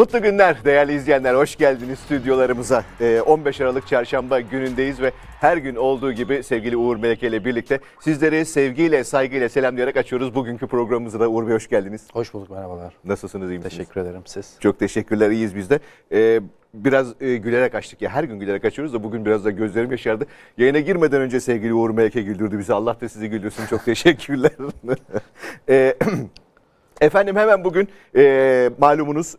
Mutlu günler değerli izleyenler. Hoş geldiniz stüdyolarımıza. 15 ee, Aralık Çarşamba günündeyiz ve her gün olduğu gibi sevgili Uğur Meleke ile birlikte sizleri sevgiyle, saygıyla selamlayarak açıyoruz. Bugünkü programımıza da Uğur Bey hoş geldiniz. Hoş bulduk, merhabalar. Nasılsınız, iyi misiniz? Teşekkür ederim, siz? Çok teşekkürler, iyiyiz biz de. Ee, biraz e, gülerek açtık ya her gün gülerek açıyoruz da bugün biraz da gözlerim yaşardı. Yayına girmeden önce sevgili Uğur Meleke güldürdü bizi. Allah da sizi güldürsün. Çok teşekkürler. Ee, efendim hemen bugün e, malumunuz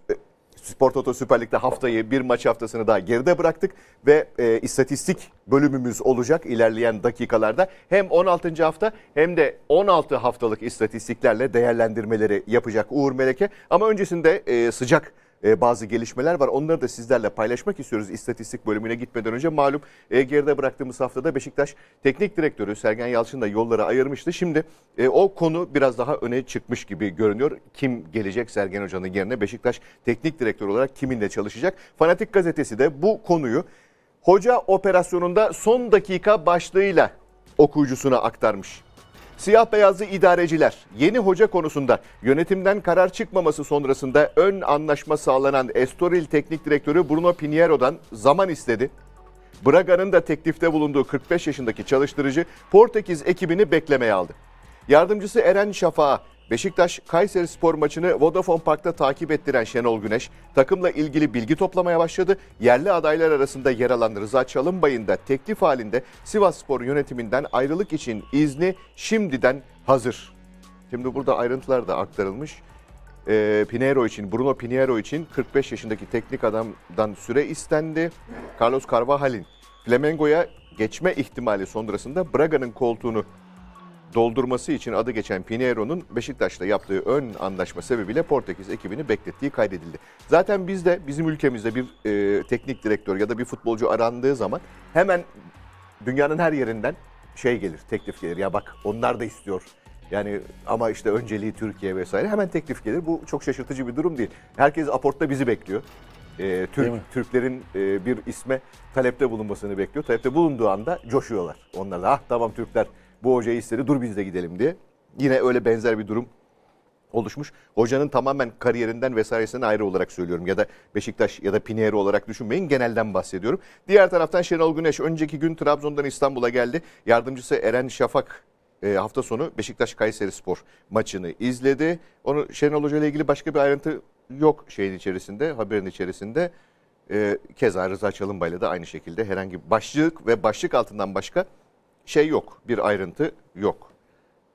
Spor Toto Süper Lig'de haftayı bir maç haftasını daha geride bıraktık ve e, istatistik bölümümüz olacak ilerleyen dakikalarda. Hem 16. hafta hem de 16 haftalık istatistiklerle değerlendirmeleri yapacak Uğur Meleke. Ama öncesinde e, sıcak e, bazı gelişmeler var. Onları da sizlerle paylaşmak istiyoruz istatistik bölümüne gitmeden önce. Malum e, geride bıraktığımız haftada Beşiktaş Teknik Direktörü Sergen Yalçın da yollara ayırmıştı. Şimdi e, o konu biraz daha öne çıkmış gibi görünüyor. Kim gelecek Sergen Hoca'nın yerine Beşiktaş Teknik Direktör olarak kiminle çalışacak? Fanatik Gazetesi de bu konuyu Hoca operasyonunda son dakika başlığıyla okuyucusuna aktarmış. Siyah beyazlı idareciler yeni hoca konusunda yönetimden karar çıkmaması sonrasında ön anlaşma sağlanan Estoril Teknik Direktörü Bruno Pinheiro'dan zaman istedi. Braga'nın da teklifte bulunduğu 45 yaşındaki çalıştırıcı Portekiz ekibini beklemeye aldı. Yardımcısı Eren Şafak'a Beşiktaş Kayseri Spor maçını Vodafone Park'ta takip ettiren Şenol Güneş takımla ilgili bilgi toplamaya başladı. Yerli adaylar arasında yer alan Rıza Çalınbay'ın da teklif halinde Sivas Spor yönetiminden ayrılık için izni şimdiden hazır. Şimdi burada ayrıntılar da aktarılmış. E, Pinheiro için, Bruno Pinheiro için 45 yaşındaki teknik adamdan süre istendi. Carlos Carvajal'in Flamengo'ya geçme ihtimali sonrasında Braga'nın koltuğunu doldurması için adı geçen Pinheiro'nun Beşiktaş'la yaptığı ön anlaşma sebebiyle Portekiz ekibini beklettiği kaydedildi. Zaten bizde bizim ülkemizde bir e, teknik direktör ya da bir futbolcu arandığı zaman hemen dünyanın her yerinden şey gelir, teklif gelir. Ya bak onlar da istiyor. Yani ama işte önceliği Türkiye vesaire hemen teklif gelir. Bu çok şaşırtıcı bir durum değil. Herkes aportta bizi bekliyor. Ee, Türk Türklerin e, bir isme talepte bulunmasını bekliyor. Talepte bulunduğu anda coşuyorlar. Onlar da ah tamam Türkler bu hoca istedi dur biz de gidelim diye. Yine öyle benzer bir durum oluşmuş. Hocanın tamamen kariyerinden vesairesinden ayrı olarak söylüyorum. Ya da Beşiktaş ya da Pinheiro olarak düşünmeyin. Genelden bahsediyorum. Diğer taraftan Şenol Güneş önceki gün Trabzon'dan İstanbul'a geldi. Yardımcısı Eren Şafak e, hafta sonu Beşiktaş Kayseri Spor maçını izledi. Onu Şenol Hoca ile ilgili başka bir ayrıntı yok şeyin içerisinde, haberin içerisinde. E, keza Rıza Çalınbay'la da aynı şekilde herhangi başlık ve başlık altından başka şey yok. Bir ayrıntı yok.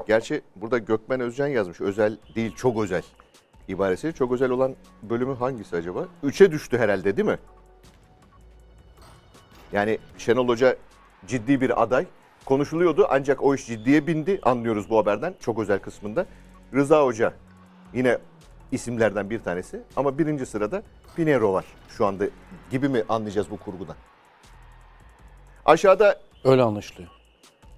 Gerçi burada Gökmen Özcan yazmış. Özel değil çok özel ibaresi. Çok özel olan bölümü hangisi acaba? Üçe düştü herhalde değil mi? Yani Şenol Hoca ciddi bir aday. Konuşuluyordu ancak o iş ciddiye bindi anlıyoruz bu haberden çok özel kısmında. Rıza Hoca yine isimlerden bir tanesi ama birinci sırada Pinero var şu anda gibi mi anlayacağız bu kurgudan? Aşağıda öyle anlaşılıyor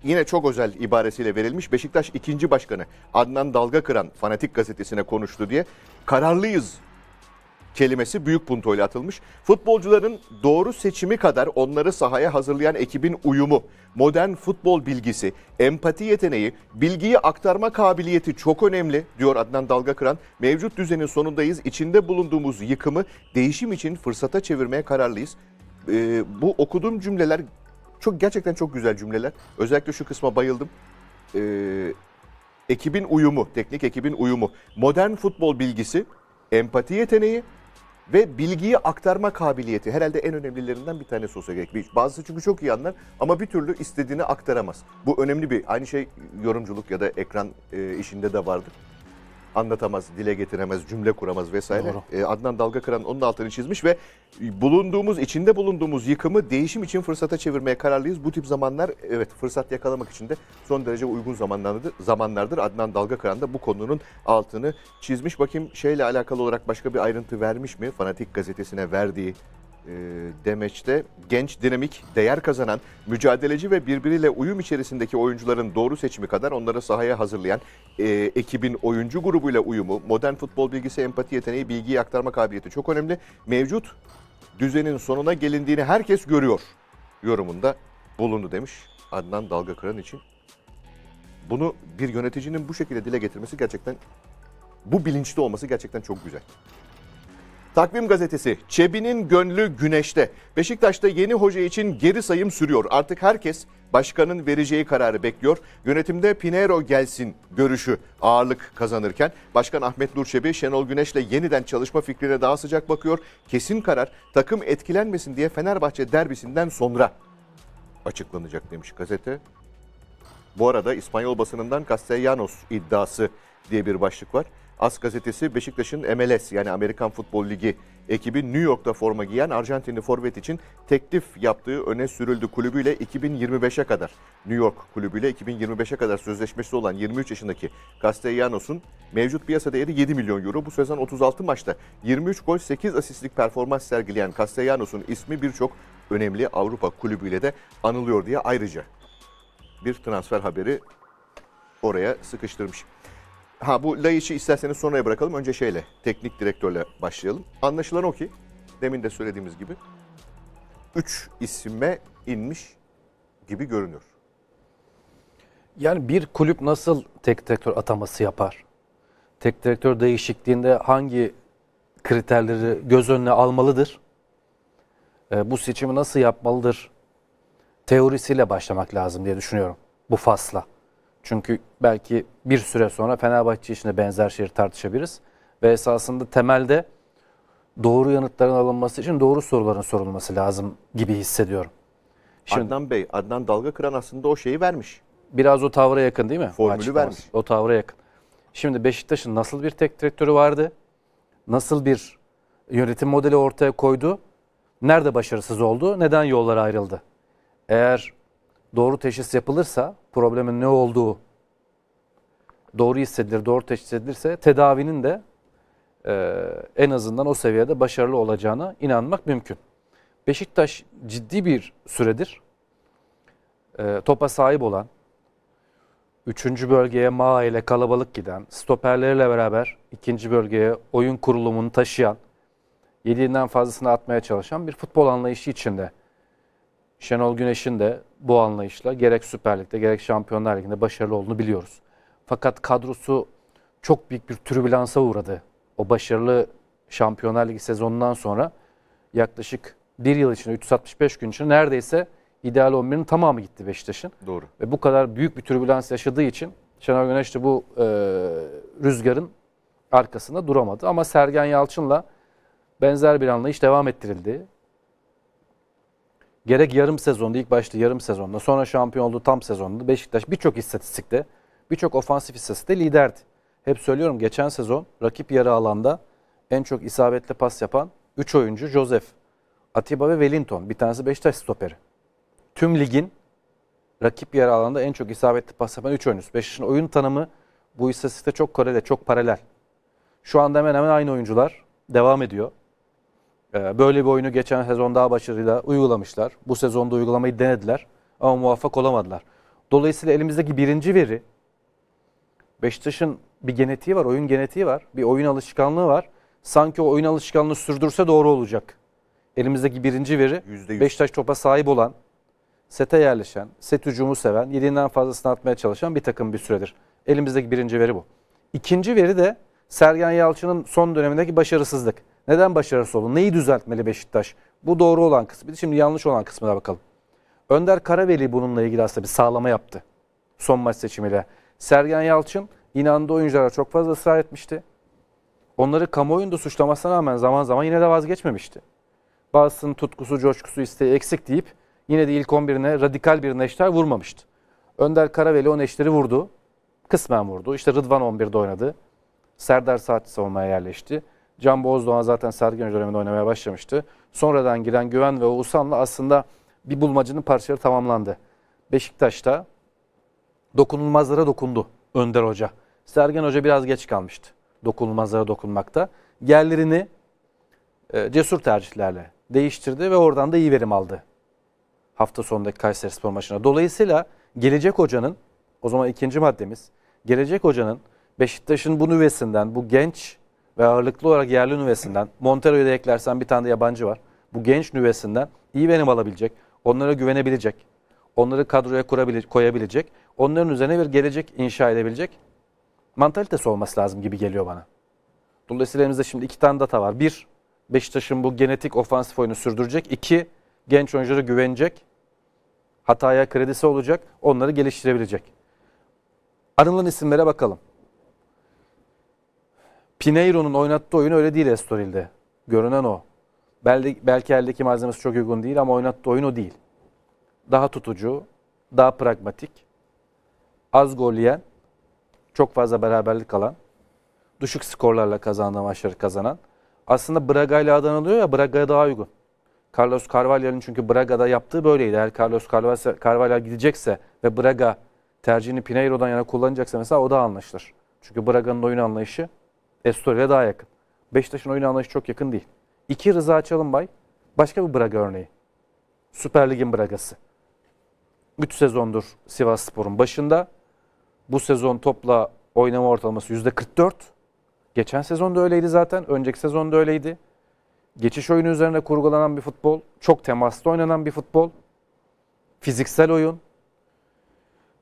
yine çok özel ibaresiyle verilmiş. Beşiktaş ikinci başkanı Adnan Dalga Kıran Fanatik gazetesine konuştu diye kararlıyız kelimesi büyük puntoyla atılmış. Futbolcuların doğru seçimi kadar onları sahaya hazırlayan ekibin uyumu, modern futbol bilgisi, empati yeteneği, bilgiyi aktarma kabiliyeti çok önemli diyor Adnan Dalga Kıran. Mevcut düzenin sonundayız. İçinde bulunduğumuz yıkımı değişim için fırsata çevirmeye kararlıyız. Ee, bu okuduğum cümleler çok gerçekten çok güzel cümleler. Özellikle şu kısma bayıldım. Ee, ekibin uyumu, teknik ekibin uyumu, modern futbol bilgisi, empati yeteneği ve bilgiyi aktarma kabiliyeti herhalde en önemlilerinden bir tanesi olsa gerek. Bazısı çünkü çok iyi anlar ama bir türlü istediğini aktaramaz. Bu önemli bir aynı şey yorumculuk ya da ekran e, işinde de vardır anlatamaz, dile getiremez, cümle kuramaz vesaire. Doğru. E, Adnan Dalga Kıran onun altını çizmiş ve bulunduğumuz, içinde bulunduğumuz yıkımı değişim için fırsata çevirmeye kararlıyız. Bu tip zamanlar evet fırsat yakalamak için de son derece uygun zamanlardır. zamanlardır. Adnan Dalga Kıran da bu konunun altını çizmiş. Bakayım şeyle alakalı olarak başka bir ayrıntı vermiş mi? Fanatik gazetesine verdiği e, demeçte genç, dinamik, değer kazanan, mücadeleci ve birbiriyle uyum içerisindeki oyuncuların doğru seçimi kadar onları sahaya hazırlayan e, ekibin oyuncu grubuyla uyumu, modern futbol bilgisi, empati yeteneği, bilgiyi aktarma kabiliyeti çok önemli. Mevcut düzenin sonuna gelindiğini herkes görüyor yorumunda bulundu demiş Adnan Dalga Kıran için. Bunu bir yöneticinin bu şekilde dile getirmesi gerçekten, bu bilinçli olması gerçekten çok güzel. Takvim gazetesi Çebi'nin gönlü güneşte. Beşiktaş'ta yeni hoca için geri sayım sürüyor. Artık herkes başkanın vereceği kararı bekliyor. Yönetimde Pinero gelsin görüşü ağırlık kazanırken Başkan Ahmet Nur Çebi Şenol Güneş'le yeniden çalışma fikrine daha sıcak bakıyor. Kesin karar takım etkilenmesin diye Fenerbahçe derbisinden sonra açıklanacak demiş gazete. Bu arada İspanyol basınından Castellanos iddiası diye bir başlık var. As gazetesi Beşiktaş'ın MLS yani Amerikan Futbol Ligi ekibi New York'ta forma giyen Arjantinli forvet için teklif yaptığı öne sürüldü. Kulübüyle 2025'e kadar New York kulübüyle 2025'e kadar sözleşmesi olan 23 yaşındaki Castellanos'un mevcut piyasa değeri 7 milyon euro. Bu sezon 36 maçta 23 gol 8 asistlik performans sergileyen Castellanos'un ismi birçok önemli Avrupa kulübüyle de anılıyor diye ayrıca bir transfer haberi oraya sıkıştırmış. Ha bu lay isterseniz sonraya bırakalım. Önce şeyle, teknik direktörle başlayalım. Anlaşılan o ki, demin de söylediğimiz gibi, 3 isime inmiş gibi görünüyor. Yani bir kulüp nasıl tek direktör ataması yapar? Tek direktör değişikliğinde hangi kriterleri göz önüne almalıdır? E, bu seçimi nasıl yapmalıdır? Teorisiyle başlamak lazım diye düşünüyorum bu fasla. Çünkü belki bir süre sonra Fenerbahçe için de benzer şeyi tartışabiliriz. Ve esasında temelde doğru yanıtların alınması için doğru soruların sorulması lazım gibi hissediyorum. Şimdi, Adnan Bey, Adnan dalga kıran aslında o şeyi vermiş. Biraz o tavra yakın değil mi? Formülü Açıklaması. vermiş. O tavra yakın. Şimdi Beşiktaş'ın nasıl bir tek direktörü vardı? Nasıl bir yönetim modeli ortaya koydu? Nerede başarısız oldu? Neden yollar ayrıldı? Eğer doğru teşhis yapılırsa problemin ne olduğu doğru hissedilir, doğru teşhis edilirse tedavinin de e, en azından o seviyede başarılı olacağına inanmak mümkün. Beşiktaş ciddi bir süredir e, topa sahip olan, üçüncü bölgeye Maa ile kalabalık giden, stoperleriyle beraber ikinci bölgeye oyun kurulumunu taşıyan, yediğinden fazlasını atmaya çalışan bir futbol anlayışı içinde. Şenol Güneş'in de bu anlayışla gerek Süper Lig'de gerek Şampiyonlar Ligi'nde başarılı olduğunu biliyoruz. Fakat kadrosu çok büyük bir türbülansa uğradı. O başarılı Şampiyonlar Ligi sezonundan sonra yaklaşık bir yıl içinde 365 gün içinde neredeyse ideal 11'in tamamı gitti Beşiktaş'ın. Doğru. Ve bu kadar büyük bir türbülans yaşadığı için Şenol Güneş de bu e, rüzgarın arkasında duramadı. Ama Sergen Yalçın'la benzer bir anlayış devam ettirildi gerek yarım sezonda ilk başta yarım sezonda sonra şampiyon oldu tam sezonda Beşiktaş birçok istatistikte birçok ofansif istatistikte liderdi. Hep söylüyorum geçen sezon rakip yarı alanda en çok isabetli pas yapan 3 oyuncu Joseph, Atiba ve Wellington. Bir tanesi Beşiktaş stoperi. Tüm ligin rakip yarı alanda en çok isabetli pas yapan 3 oyuncusu. Beşiktaş'ın oyun tanımı bu istatistikte çok korele, çok paralel. Şu anda hemen hemen aynı oyuncular devam ediyor. Ee, böyle bir oyunu geçen sezon daha başarıyla uygulamışlar. Bu sezonda uygulamayı denediler ama muvaffak olamadılar. Dolayısıyla elimizdeki birinci veri Beşiktaş'ın bir genetiği var, oyun genetiği var, bir oyun alışkanlığı var. Sanki o oyun alışkanlığı sürdürse doğru olacak. Elimizdeki birinci veri %100. Beşiktaş topa sahip olan, sete yerleşen, set hücumu seven, yediğinden fazlasını atmaya çalışan bir takım bir süredir. Elimizdeki birinci veri bu. İkinci veri de Sergen Yalçın'ın son dönemindeki başarısızlık. Neden başarısız oldu? Neyi düzeltmeli Beşiktaş? Bu doğru olan kısmı. Şimdi yanlış olan kısmına bakalım. Önder Karaveli bununla ilgili aslında bir sağlama yaptı. Son maç seçimiyle. Sergen Yalçın inandığı oyunculara çok fazla ısrar etmişti. Onları kamuoyunda suçlamasına rağmen zaman zaman yine de vazgeçmemişti. Bazısının tutkusu, coşkusu, isteği eksik deyip yine de ilk 11'ine radikal bir neşter vurmamıştı. Önder Karaveli o neşteri vurdu. Kısmen vurdu. İşte Rıdvan 11'de oynadı. Serdar Saat savunmaya yerleşti. Can Bozdoğan zaten Sergen Hoca döneminde oynamaya başlamıştı. Sonradan giren Güven ve Oğuzhan'la aslında bir bulmacının parçaları tamamlandı. Beşiktaş'ta dokunulmazlara dokundu Önder Hoca. Sergen Hoca biraz geç kalmıştı dokunulmazlara dokunmakta. Yerlerini e, cesur tercihlerle değiştirdi ve oradan da iyi verim aldı. Hafta sonundaki Kayseri Spor maçına. Dolayısıyla gelecek hocanın, o zaman ikinci maddemiz, gelecek hocanın Beşiktaş'ın bu nüvesinden, bu genç ve ağırlıklı olarak yerli nüvesinden Montero'yu da eklersen bir tane de yabancı var. Bu genç nüvesinden iyi benim alabilecek, onlara güvenebilecek, onları kadroya kurabilecek, koyabilecek, onların üzerine bir gelecek inşa edebilecek mantalitesi olması lazım gibi geliyor bana. Dolayısıyla elimizde şimdi iki tane data var. Bir, Beşiktaş'ın bu genetik ofansif oyunu sürdürecek. İki, genç oyunculara güvenecek. Hataya kredisi olacak. Onları geliştirebilecek. Arılan isimlere bakalım. Pineiro'nun oynattığı oyun öyle değil Estoril'de. Görünen o. Belki, belki eldeki malzemesi çok uygun değil ama oynattığı oyun o değil. Daha tutucu, daha pragmatik, az gol yiyen, çok fazla beraberlik alan, düşük skorlarla kazandığı maçları kazanan. Aslında Braga ile adan alıyor ya Braga'ya daha uygun. Carlos Carvalho'nun çünkü Braga'da yaptığı böyleydi. Eğer Carlos Carvalho gidecekse ve Braga tercihini Pinheiro'dan yana kullanacaksa mesela o da anlaşılır. Çünkü Braga'nın oyun anlayışı Estoril'e daha yakın. Beşiktaş'ın oyun anlayışı çok yakın değil. İki Rıza Çalınbay başka bir Braga örneği. Süper Lig'in Braga'sı. 3 sezondur Sivas Spor'un başında. Bu sezon topla oynama ortalaması yüzde %44. Geçen sezon da öyleydi zaten. Önceki sezon da öyleydi. Geçiş oyunu üzerine kurgulanan bir futbol. Çok temaslı oynanan bir futbol. Fiziksel oyun.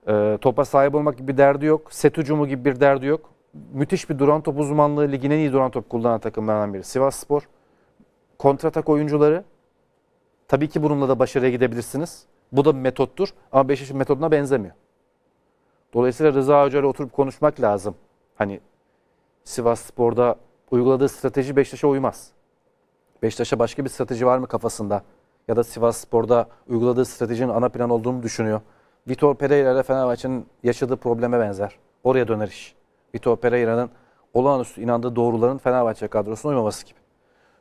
E, topa sahip olmak gibi bir derdi yok. Set hücumu gibi bir derdi yok müthiş bir duran top uzmanlığı. Ligin en iyi duran top kullanan takımlardan biri Sivas Spor. Kontratak oyuncuları. Tabii ki bununla da başarıya gidebilirsiniz. Bu da bir metottur ama Beşiktaş'ın metoduna benzemiyor. Dolayısıyla Rıza Hoca ile oturup konuşmak lazım. Hani Sivas Spor'da uyguladığı strateji Beşiktaş'a uymaz. Beşiktaş'a başka bir strateji var mı kafasında? Ya da Sivas Spor'da uyguladığı stratejinin ana plan olduğunu düşünüyor. Vitor Pereira ile Fenerbahçe'nin yaşadığı probleme benzer. Oraya döner iş. Vitor Pereira'nın olağanüstü inandığı doğruların Fenerbahçe kadrosuna uymaması gibi.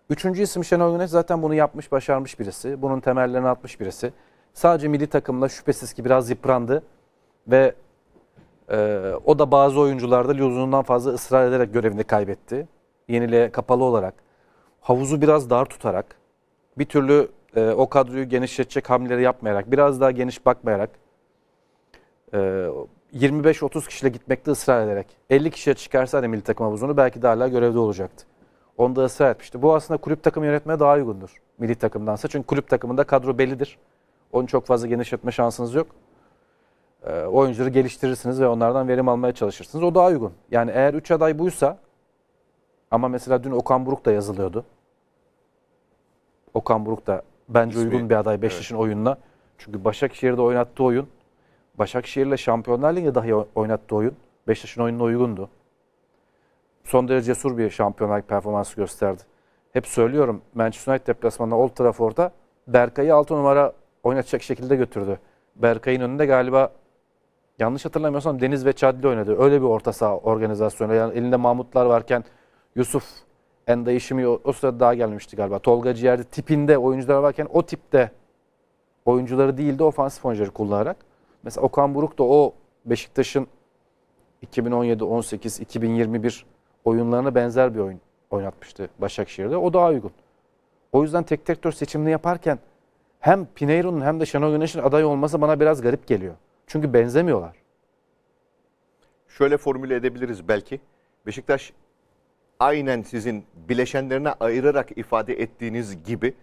Üçüncü isim Şenol Güneş zaten bunu yapmış, başarmış birisi. Bunun temellerini atmış birisi. Sadece milli takımla şüphesiz ki biraz yıprandı. Ve e, o da bazı oyuncularda lüzumdan fazla ısrar ederek görevini kaybetti. Yeniliğe kapalı olarak. Havuzu biraz dar tutarak. Bir türlü e, o kadroyu genişletecek hamleleri yapmayarak. Biraz daha geniş bakmayarak. E, 25-30 kişiyle gitmekte ısrar ederek 50 kişiye çıkarsa hani milli takım havuzunu belki de hala görevde olacaktı. Onda ısrar etmişti. Bu aslında kulüp takımı yönetmeye daha uygundur milli takımdansa. Çünkü kulüp takımında kadro bellidir. Onu çok fazla genişletme şansınız yok. E, oyuncuları geliştirirsiniz ve onlardan verim almaya çalışırsınız. O daha uygun. Yani eğer 3 aday buysa ama mesela dün Okan Buruk da yazılıyordu. Okan Buruk da bence İsmi, uygun bir aday Beşiktaş'ın evet. oyununa. Çünkü Başakşehir'de oynattığı oyun Başakşehir'le Şampiyonlar Ligi'nde dahi oynattığı oyun Beşiktaş'ın oyununa uygundu. Son derece cesur bir Şampiyonlar performansı gösterdi. Hep söylüyorum Manchester United deplasmanında Old Trafford'a Berkay'ı 6 numara oynatacak şekilde götürdü. Berkay'ın önünde galiba yanlış hatırlamıyorsam Deniz ve Çadli oynadı. Öyle bir orta saha organizasyonu. Yani elinde Mahmutlar varken Yusuf en değişimi o, o sırada daha gelmişti galiba. Tolga Ciğer'de tipinde oyuncular varken o tipte oyuncuları değildi de ofansif oyuncuları kullanarak Mesela Okan Buruk da o Beşiktaş'ın 2017, 18, 2021 oyunlarına benzer bir oyun oynatmıştı Başakşehir'de. O daha uygun. O yüzden tek tek dört seçimini yaparken hem Pinheiro'nun hem de Şenol Güneş'in aday olması bana biraz garip geliyor. Çünkü benzemiyorlar. Şöyle formüle edebiliriz belki. Beşiktaş aynen sizin bileşenlerine ayırarak ifade ettiğiniz gibi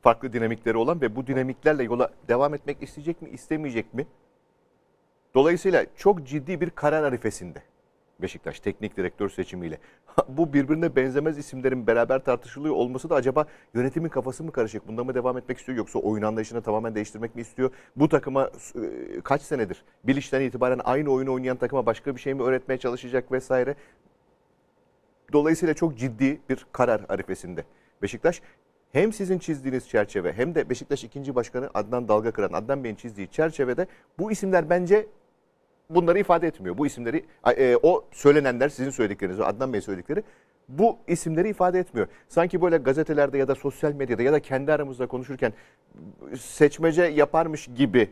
farklı dinamikleri olan ve bu dinamiklerle yola devam etmek isteyecek mi, istemeyecek mi? Dolayısıyla çok ciddi bir karar arifesinde Beşiktaş teknik direktör seçimiyle. Bu birbirine benzemez isimlerin beraber tartışılıyor olması da acaba yönetimin kafası mı karışık? Bunda mı devam etmek istiyor yoksa oyun anlayışını tamamen değiştirmek mi istiyor? Bu takıma e, kaç senedir bilişten itibaren aynı oyunu oynayan takıma başka bir şey mi öğretmeye çalışacak vesaire? Dolayısıyla çok ciddi bir karar arifesinde Beşiktaş hem sizin çizdiğiniz çerçeve hem de Beşiktaş ikinci Başkanı Adnan Dalga Kıran, Adnan Bey'in çizdiği çerçevede bu isimler bence bunları ifade etmiyor. Bu isimleri, e, o söylenenler sizin söyledikleriniz, Adnan Bey'in söyledikleri bu isimleri ifade etmiyor. Sanki böyle gazetelerde ya da sosyal medyada ya da kendi aramızda konuşurken seçmece yaparmış gibi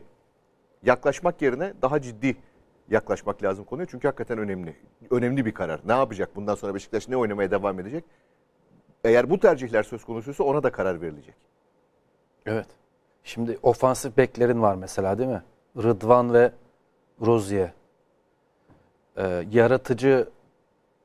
yaklaşmak yerine daha ciddi yaklaşmak lazım konuya. Çünkü hakikaten önemli. Önemli bir karar. Ne yapacak? Bundan sonra Beşiktaş ne oynamaya devam edecek? Eğer bu tercihler söz konusuysa ona da karar verilecek. Evet. Şimdi ofansif beklerin var mesela değil mi? Rıdvan ve Rozier. Ee, yaratıcı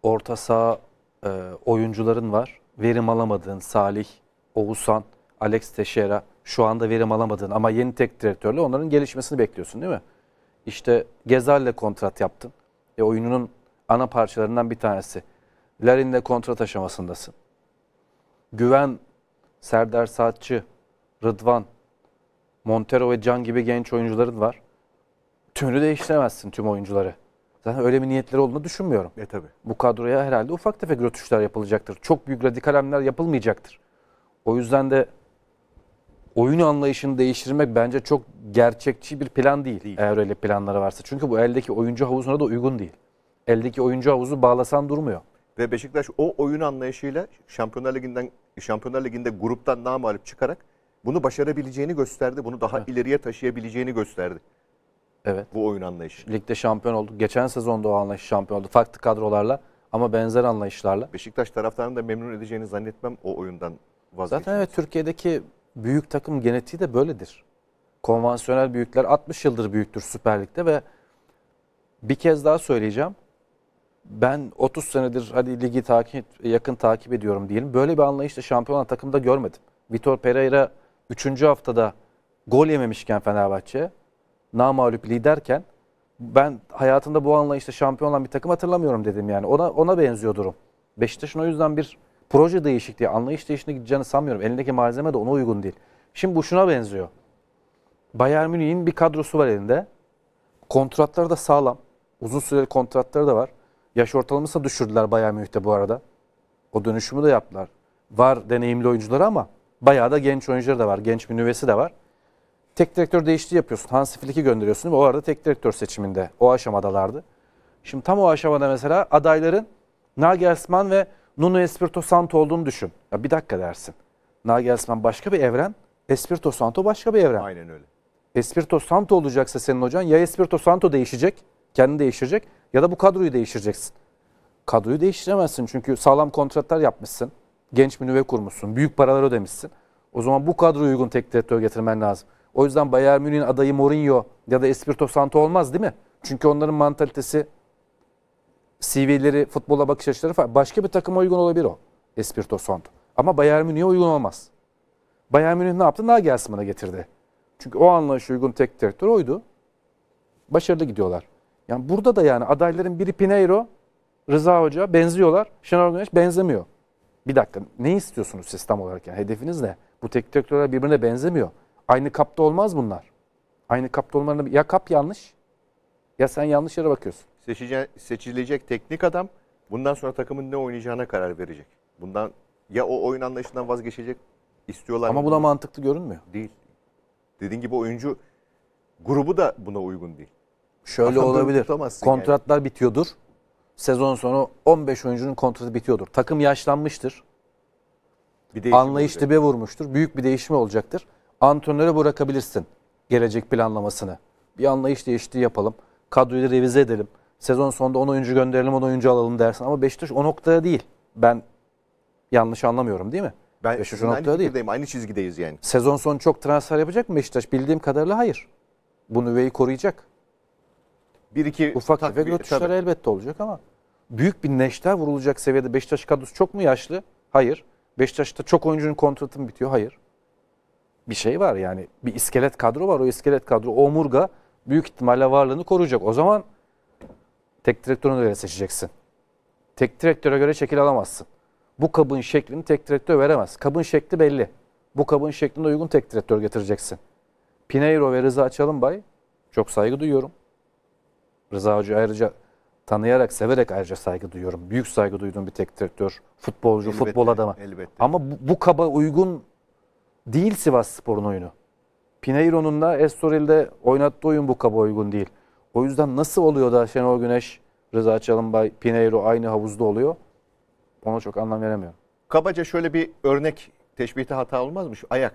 orta saha e, oyuncuların var. Verim alamadığın Salih, Oğuzhan, Alex Teixeira şu anda verim alamadığın ama yeni tek direktörle onların gelişmesini bekliyorsun değil mi? İşte Gezal'le kontrat yaptın. E oyununun ana parçalarından bir tanesi. Larin'le kontrat aşamasındasın. Güven, Serdar Saatçı, Rıdvan, Montero ve Can gibi genç oyuncuların var. Tümünü değiştiremezsin tüm oyuncuları. Zaten öyle bir niyetleri olduğunu düşünmüyorum. E tabi. Bu kadroya herhalde ufak tefek rötuşlar yapılacaktır. Çok büyük radikal hamleler yapılmayacaktır. O yüzden de oyun anlayışını değiştirmek bence çok gerçekçi bir plan değil, değil. Eğer öyle planları varsa. Çünkü bu eldeki oyuncu havuzuna da uygun değil. Eldeki oyuncu havuzu bağlasan durmuyor. Ve Beşiktaş o oyun anlayışıyla Şampiyonlar Ligi'nden Şampiyonlar Ligi'nde gruptan namalip çıkarak bunu başarabileceğini gösterdi. Bunu daha evet. ileriye taşıyabileceğini gösterdi. Evet. Bu oyun anlayışı. Ligde şampiyon olduk. Geçen sezonda o anlayış şampiyon oldu. Farklı kadrolarla ama benzer anlayışlarla. Beşiktaş taraftarını da memnun edeceğini zannetmem o oyundan vazgeçmez. Zaten evet Türkiye'deki büyük takım genetiği de böyledir. Konvansiyonel büyükler 60 yıldır büyüktür Süper Lig'de ve bir kez daha söyleyeceğim ben 30 senedir hadi ligi takip yakın takip ediyorum diyelim. Böyle bir anlayışla şampiyon takımda görmedim. Vitor Pereira 3. haftada gol yememişken Fenerbahçe namağlup liderken ben hayatında bu anlayışla şampiyon olan bir takım hatırlamıyorum dedim yani. Ona ona benziyor durum. Beşiktaş'ın o yüzden bir proje değişikliği, anlayış değişikliğine gideceğini sanmıyorum. Elindeki malzeme de ona uygun değil. Şimdi bu şuna benziyor. Bayern Münih'in bir kadrosu var elinde. Kontratları da sağlam. Uzun süreli kontratları da var. Yaş ortalaması da düşürdüler Bayern Münih'te bu arada. O dönüşümü de yaptılar. Var deneyimli oyuncuları ama bayağı da genç oyuncuları da var. Genç bir nüvesi de var. Tek direktör değişti yapıyorsun. Hansi Flick'i gönderiyorsun. Ve o arada tek direktör seçiminde. O aşamadalardı. Şimdi tam o aşamada mesela adayların Nagelsmann ve Nuno Espirito Santo olduğunu düşün. Ya bir dakika dersin. Nagelsmann başka bir evren. Espirito Santo başka bir evren. Aynen öyle. Espirito Santo olacaksa senin hocan ya Espirito Santo değişecek, kendini değiştirecek ya da bu kadroyu değiştireceksin. Kadroyu değiştiremezsin çünkü sağlam kontratlar yapmışsın. Genç bir nüve kurmuşsun. Büyük paralar ödemişsin. O zaman bu kadroya uygun tek direktör getirmen lazım. O yüzden Bayern Münih'in adayı Mourinho ya da Espirito Santo olmaz değil mi? Çünkü onların mantalitesi, CV'leri, futbola bakış açıları falan. Başka bir takıma uygun olabilir o. Espirito Santo. Ama Bayern Münih'e uygun olmaz. Bayern Münih ne yaptı? Nagelsmann'a getirdi. Çünkü o anlayışa uygun tek direktör oydu. Başarılı gidiyorlar. Yani burada da yani adayların biri Pineiro, Rıza Hoca benziyorlar. Şenol Güneş benzemiyor. Bir dakika ne istiyorsunuz siz tam olarak yani hedefiniz ne? Bu teknik direktörler birbirine benzemiyor. Aynı kapta olmaz bunlar. Aynı kapta olmalarını ya kap yanlış ya sen yanlış yere bakıyorsun. Seçice, seçilecek teknik adam bundan sonra takımın ne oynayacağına karar verecek. Bundan ya o oyun anlayışından vazgeçecek istiyorlar. Ama buna mantıklı görünmüyor. Değil. Dediğin gibi oyuncu grubu da buna uygun değil. Şöyle Kafanda olabilir. Kontratlar yani. bitiyordur. Sezon sonu 15 oyuncunun kontratı bitiyordur. Takım yaşlanmıştır. Bir Anlayış dibe vurmuştur. Büyük bir değişme olacaktır. Antrenöre bırakabilirsin gelecek planlamasını. Bir anlayış değişikliği yapalım. Kadroyu revize edelim. Sezon sonunda 10 oyuncu gönderelim, 10 oyuncu alalım dersin. Ama Beşiktaş o noktada değil. Ben yanlış anlamıyorum değil mi? Ben Beşiktaş o noktada değil. Aynı çizgideyiz yani. Sezon sonu çok transfer yapacak mı Beşiktaş? Bildiğim kadarıyla hayır. Bu nüveyi koruyacak bir iki ufak tefek ötüşler elbette olacak ama büyük bir neşter vurulacak seviyede Beşiktaş kadrosu çok mu yaşlı? Hayır. Beşiktaş'ta çok oyuncunun kontratı mı bitiyor? Hayır. Bir şey var yani bir iskelet kadro var. O iskelet kadro o omurga büyük ihtimalle varlığını koruyacak. O zaman tek direktörüne göre seçeceksin. Tek direktöre göre şekil alamazsın. Bu kabın şeklini tek direktör veremez. Kabın şekli belli. Bu kabın şeklinde uygun tek direktör getireceksin. Pinheiro ve Rıza Çalınbay çok saygı duyuyorum. Rıza Hoca ayrıca tanıyarak, severek ayrıca saygı duyuyorum. Büyük saygı duyduğum bir tek direktör, futbolcu, elbette, futbol adamı. Elbette. Ama bu, bu kaba uygun değil Sivas Spor'un oyunu. Pineiro'nun da Estoril'de oynattığı oyun bu kaba uygun değil. O yüzden nasıl oluyor da Şenol Güneş, Rıza Çalınbay, Pineiro aynı havuzda oluyor? Ona çok anlam veremiyorum. Kabaca şöyle bir örnek teşbihte hata olmaz mı? Şu Ajax.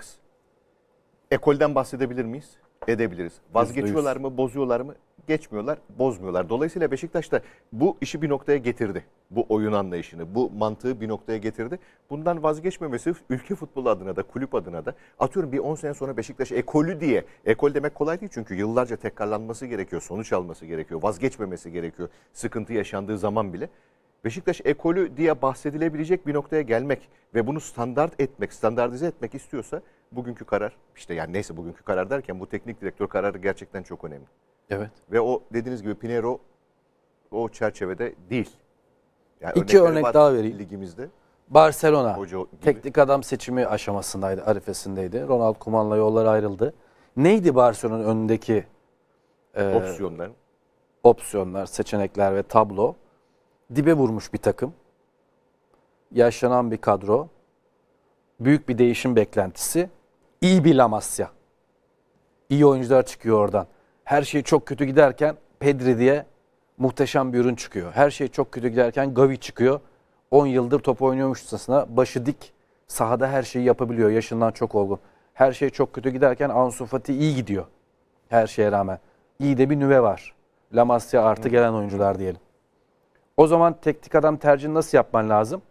Ekolden bahsedebilir miyiz? Edebiliriz. Vazgeçiyorlar mı, bozuyorlar mı? geçmiyorlar, bozmuyorlar. Dolayısıyla Beşiktaş da bu işi bir noktaya getirdi. Bu oyun anlayışını, bu mantığı bir noktaya getirdi. Bundan vazgeçmemesi ülke futbolu adına da, kulüp adına da atıyorum bir 10 sene sonra Beşiktaş ekolü diye. Ekol demek kolay değil çünkü yıllarca tekrarlanması gerekiyor, sonuç alması gerekiyor, vazgeçmemesi gerekiyor sıkıntı yaşandığı zaman bile. Beşiktaş ekolü diye bahsedilebilecek bir noktaya gelmek ve bunu standart etmek, standartize etmek istiyorsa bugünkü karar işte yani neyse bugünkü karar derken bu teknik direktör kararı gerçekten çok önemli. Evet. Ve o dediğiniz gibi Pinero o çerçevede değil. Yani İki örnek daha vereyim. Ligimizde. Barcelona teknik adam seçimi aşamasındaydı, arifesindeydi. Ronald Kuman'la yollar ayrıldı. Neydi Barcelona'nın önündeki e, opsiyonlar? Opsiyonlar, seçenekler ve tablo. Dibe vurmuş bir takım. Yaşanan bir kadro. Büyük bir değişim beklentisi. İyi bir La Masia. İyi oyuncular çıkıyor oradan her şey çok kötü giderken Pedri diye muhteşem bir ürün çıkıyor. Her şey çok kötü giderken Gavi çıkıyor. 10 yıldır top oynuyormuşçasına başı dik sahada her şeyi yapabiliyor. Yaşından çok olgun. Her şey çok kötü giderken Ansu Fati iyi gidiyor. Her şeye rağmen. İyi de bir nüve var. La Masia artı gelen oyuncular diyelim. O zaman teknik adam tercihini nasıl yapman lazım?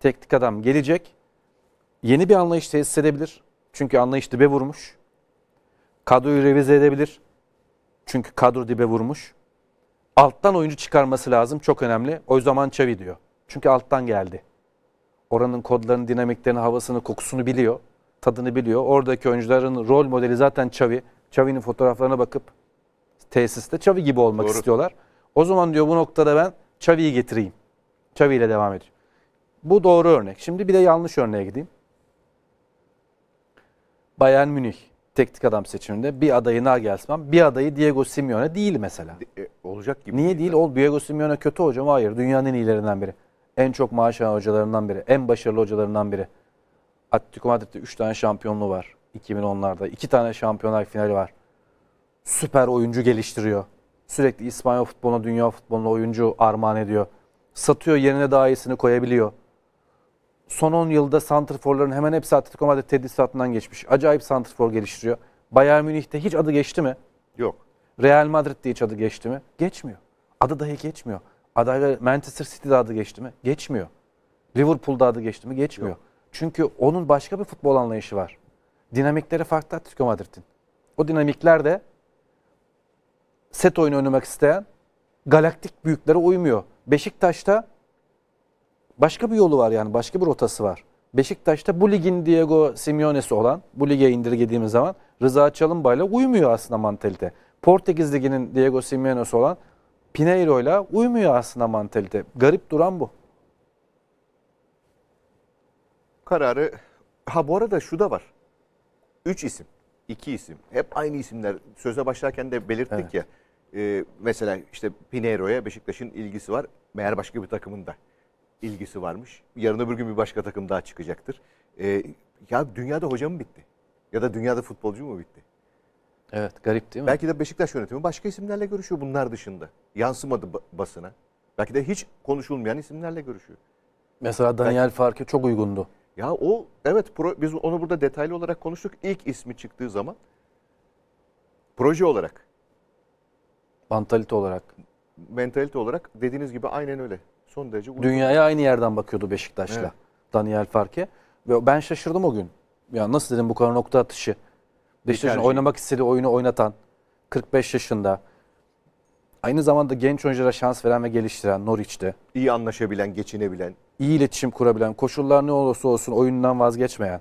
Teknik adam gelecek. Yeni bir anlayış tesis edebilir. Çünkü anlayış dibe vurmuş. Kadroyu revize edebilir. Çünkü kadro dibe vurmuş. Alttan oyuncu çıkarması lazım. Çok önemli. O zaman Çavi diyor. Çünkü alttan geldi. Oranın kodlarını, dinamiklerini, havasını, kokusunu biliyor. Tadını biliyor. Oradaki oyuncuların rol modeli zaten Çavi. Çavi'nin fotoğraflarına bakıp tesiste Çavi gibi olmak Doğru. istiyorlar. O zaman diyor bu noktada ben Çavi'yi getireyim. Çavi ile devam ediyor. Bu doğru örnek. Şimdi bir de yanlış örneğe gideyim. Bayern Münih teknik adam seçiminde bir adayı Nagelsmann, bir adayı Diego Simeone değil mesela. E, e olacak gibi. Niye değil? Ol Diego Simeone kötü hoca mı? Hayır. Dünyanın en iyilerinden biri. En çok maaş alan hocalarından biri. En başarılı hocalarından biri. Atletico Madrid'de 3 tane şampiyonluğu var 2010'larda. 2 tane şampiyonlar finali var. Süper oyuncu geliştiriyor. Sürekli İspanyol futboluna, dünya futboluna oyuncu armağan ediyor. Satıyor yerine daha iyisini koyabiliyor. Son 10 yılda santrforların hemen hepsi Atletico Madrid tedrisatından geçmiş. Acayip santrfor geliştiriyor. Bayern Münih'te hiç adı geçti mi? Yok. Real Madrid'de hiç adı geçti mi? Geçmiyor. Adı dahi geçmiyor. Adaylar Manchester City'de adı geçti mi? Geçmiyor. Liverpool'da adı geçti mi? Geçmiyor. Yok. Çünkü onun başka bir futbol anlayışı var. Dinamikleri farklı Atletico Madrid'in. O dinamikler de set oyunu oynamak isteyen galaktik büyüklere uymuyor. Beşiktaş'ta başka bir yolu var yani başka bir rotası var. Beşiktaş'ta bu ligin Diego Simeone'si olan bu lige indirgediğimiz zaman Rıza Çalınbay'la uymuyor aslında mantalite. Portekiz liginin Diego Simeone'si olan Pinheiro'yla uymuyor aslında mantalite. Garip duran bu. Kararı ha bu arada şu da var. Üç isim, iki isim. Hep aynı isimler. Söze başlarken de belirttik evet. ya. E, mesela işte Pinheiro'ya Beşiktaş'ın ilgisi var. Meğer başka bir takımında ilgisi varmış. Yarın öbür gün bir başka takım daha çıkacaktır. E, ya dünyada hoca mı bitti? Ya da dünyada futbolcu mu bitti? Evet garip değil mi? Belki de Beşiktaş yönetimi başka isimlerle görüşüyor bunlar dışında. Yansımadı basına. Belki de hiç konuşulmayan isimlerle görüşüyor. Mesela Daniel Belki... Farke çok uygundu. Ya o evet pro, biz onu burada detaylı olarak konuştuk. İlk ismi çıktığı zaman proje olarak. Mantalite olarak. Mentalite olarak dediğiniz gibi aynen öyle son derece uygun. Dünyaya aynı yerden bakıyordu Beşiktaş'la evet. Daniel Farke. Ve ben şaşırdım o gün. Ya nasıl dedim bu kadar nokta atışı. Beşiktaş'ın şey. oynamak istediği oyunu oynatan 45 yaşında aynı zamanda genç oyunculara şans veren ve geliştiren Norwich'te. iyi anlaşabilen, geçinebilen. iyi iletişim kurabilen, koşullar ne olursa olsun oyundan vazgeçmeyen.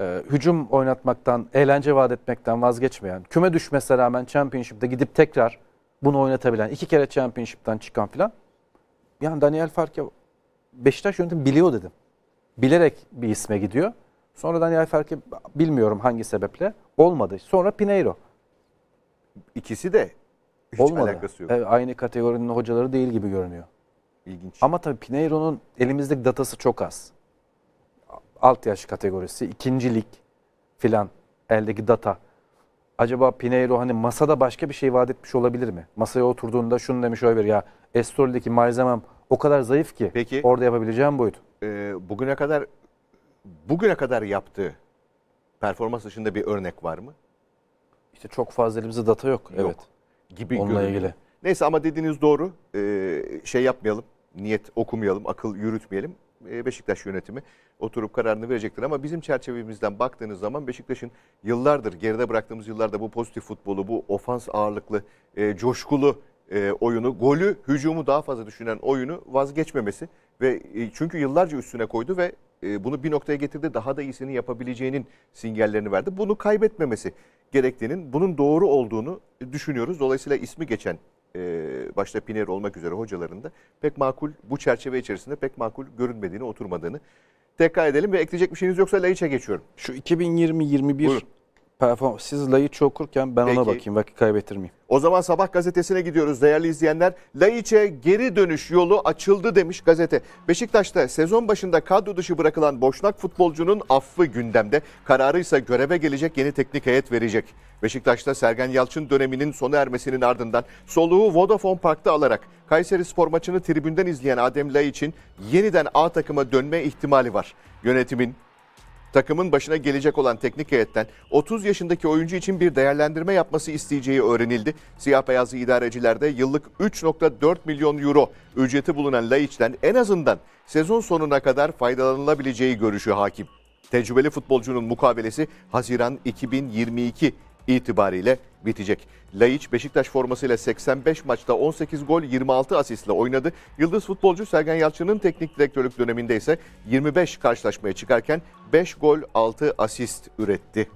E, hücum oynatmaktan, eğlence vaat etmekten vazgeçmeyen, küme düşmesine rağmen Championship'te gidip tekrar bunu oynatabilen, iki kere Championship'ten çıkan filan yani Daniel Farke Beşiktaş yönetimi biliyor dedim. Bilerek bir isme gidiyor. Sonra Daniel Farke bilmiyorum hangi sebeple olmadı. Sonra Pineiro. İkisi de hiç olmadı. alakası yok. Evet, aynı kategorinin hocaları değil gibi görünüyor. İlginç. Ama tabii Pineiro'nun elimizdeki datası çok az. Alt yaş kategorisi, ikincilik filan eldeki data. Acaba Pineiro hani masada başka bir şey vaat etmiş olabilir mi? Masaya oturduğunda şunu demiş olabilir ya Estoril'deki malzemem o kadar zayıf ki Peki, orada yapabileceğim buydu. E, bugüne kadar bugüne kadar yaptığı performans dışında bir örnek var mı? İşte çok fazla elimizde data yok. yok. Evet. Gibi Onunla görünüyor. ilgili. Neyse ama dediğiniz doğru. Ee, şey yapmayalım. Niyet okumayalım, akıl yürütmeyelim. Ee, Beşiktaş yönetimi oturup kararını verecektir ama bizim çerçevemizden baktığınız zaman Beşiktaş'ın yıllardır geride bıraktığımız yıllarda bu pozitif futbolu, bu ofans ağırlıklı, e, coşkulu e, oyunu, golü, hücumu daha fazla düşünen oyunu vazgeçmemesi ve e, çünkü yıllarca üstüne koydu ve e, bunu bir noktaya getirdi. Daha da iyisini yapabileceğinin sinyallerini verdi. Bunu kaybetmemesi gerektiğinin, bunun doğru olduğunu düşünüyoruz. Dolayısıyla ismi geçen e, başta Piner olmak üzere hocaların da pek makul bu çerçeve içerisinde pek makul görünmediğini, oturmadığını tekrar edelim ve ekleyecek bir şeyiniz yoksa Laiç'e geçiyorum. Şu 2020-21 performans. Siz Laiç'i okurken ben Peki. ona bakayım vakit kaybettirmeyeyim. O zaman sabah gazetesine gidiyoruz değerli izleyenler. Laiç'e geri dönüş yolu açıldı demiş gazete. Beşiktaş'ta sezon başında kadro dışı bırakılan boşnak futbolcunun affı gündemde. Kararı ise göreve gelecek yeni teknik heyet verecek. Beşiktaş'ta Sergen Yalçın döneminin sona ermesinin ardından soluğu Vodafone Park'ta alarak Kayseri spor maçını tribünden izleyen Adem Laiç'in yeniden A takıma dönme ihtimali var. Yönetimin takımın başına gelecek olan teknik heyetten 30 yaşındaki oyuncu için bir değerlendirme yapması isteyeceği öğrenildi. Siyah beyazlı idarecilerde yıllık 3.4 milyon euro ücreti bulunan Laiç'ten en azından sezon sonuna kadar faydalanılabileceği görüşü hakim. Tecrübeli futbolcunun mukavelesi Haziran 2022 itibariyle bitecek. Laiç Beşiktaş formasıyla 85 maçta 18 gol 26 asistle oynadı. Yıldız futbolcu Sergen Yalçın'ın teknik direktörlük döneminde ise 25 karşılaşmaya çıkarken 5 gol 6 asist üretti.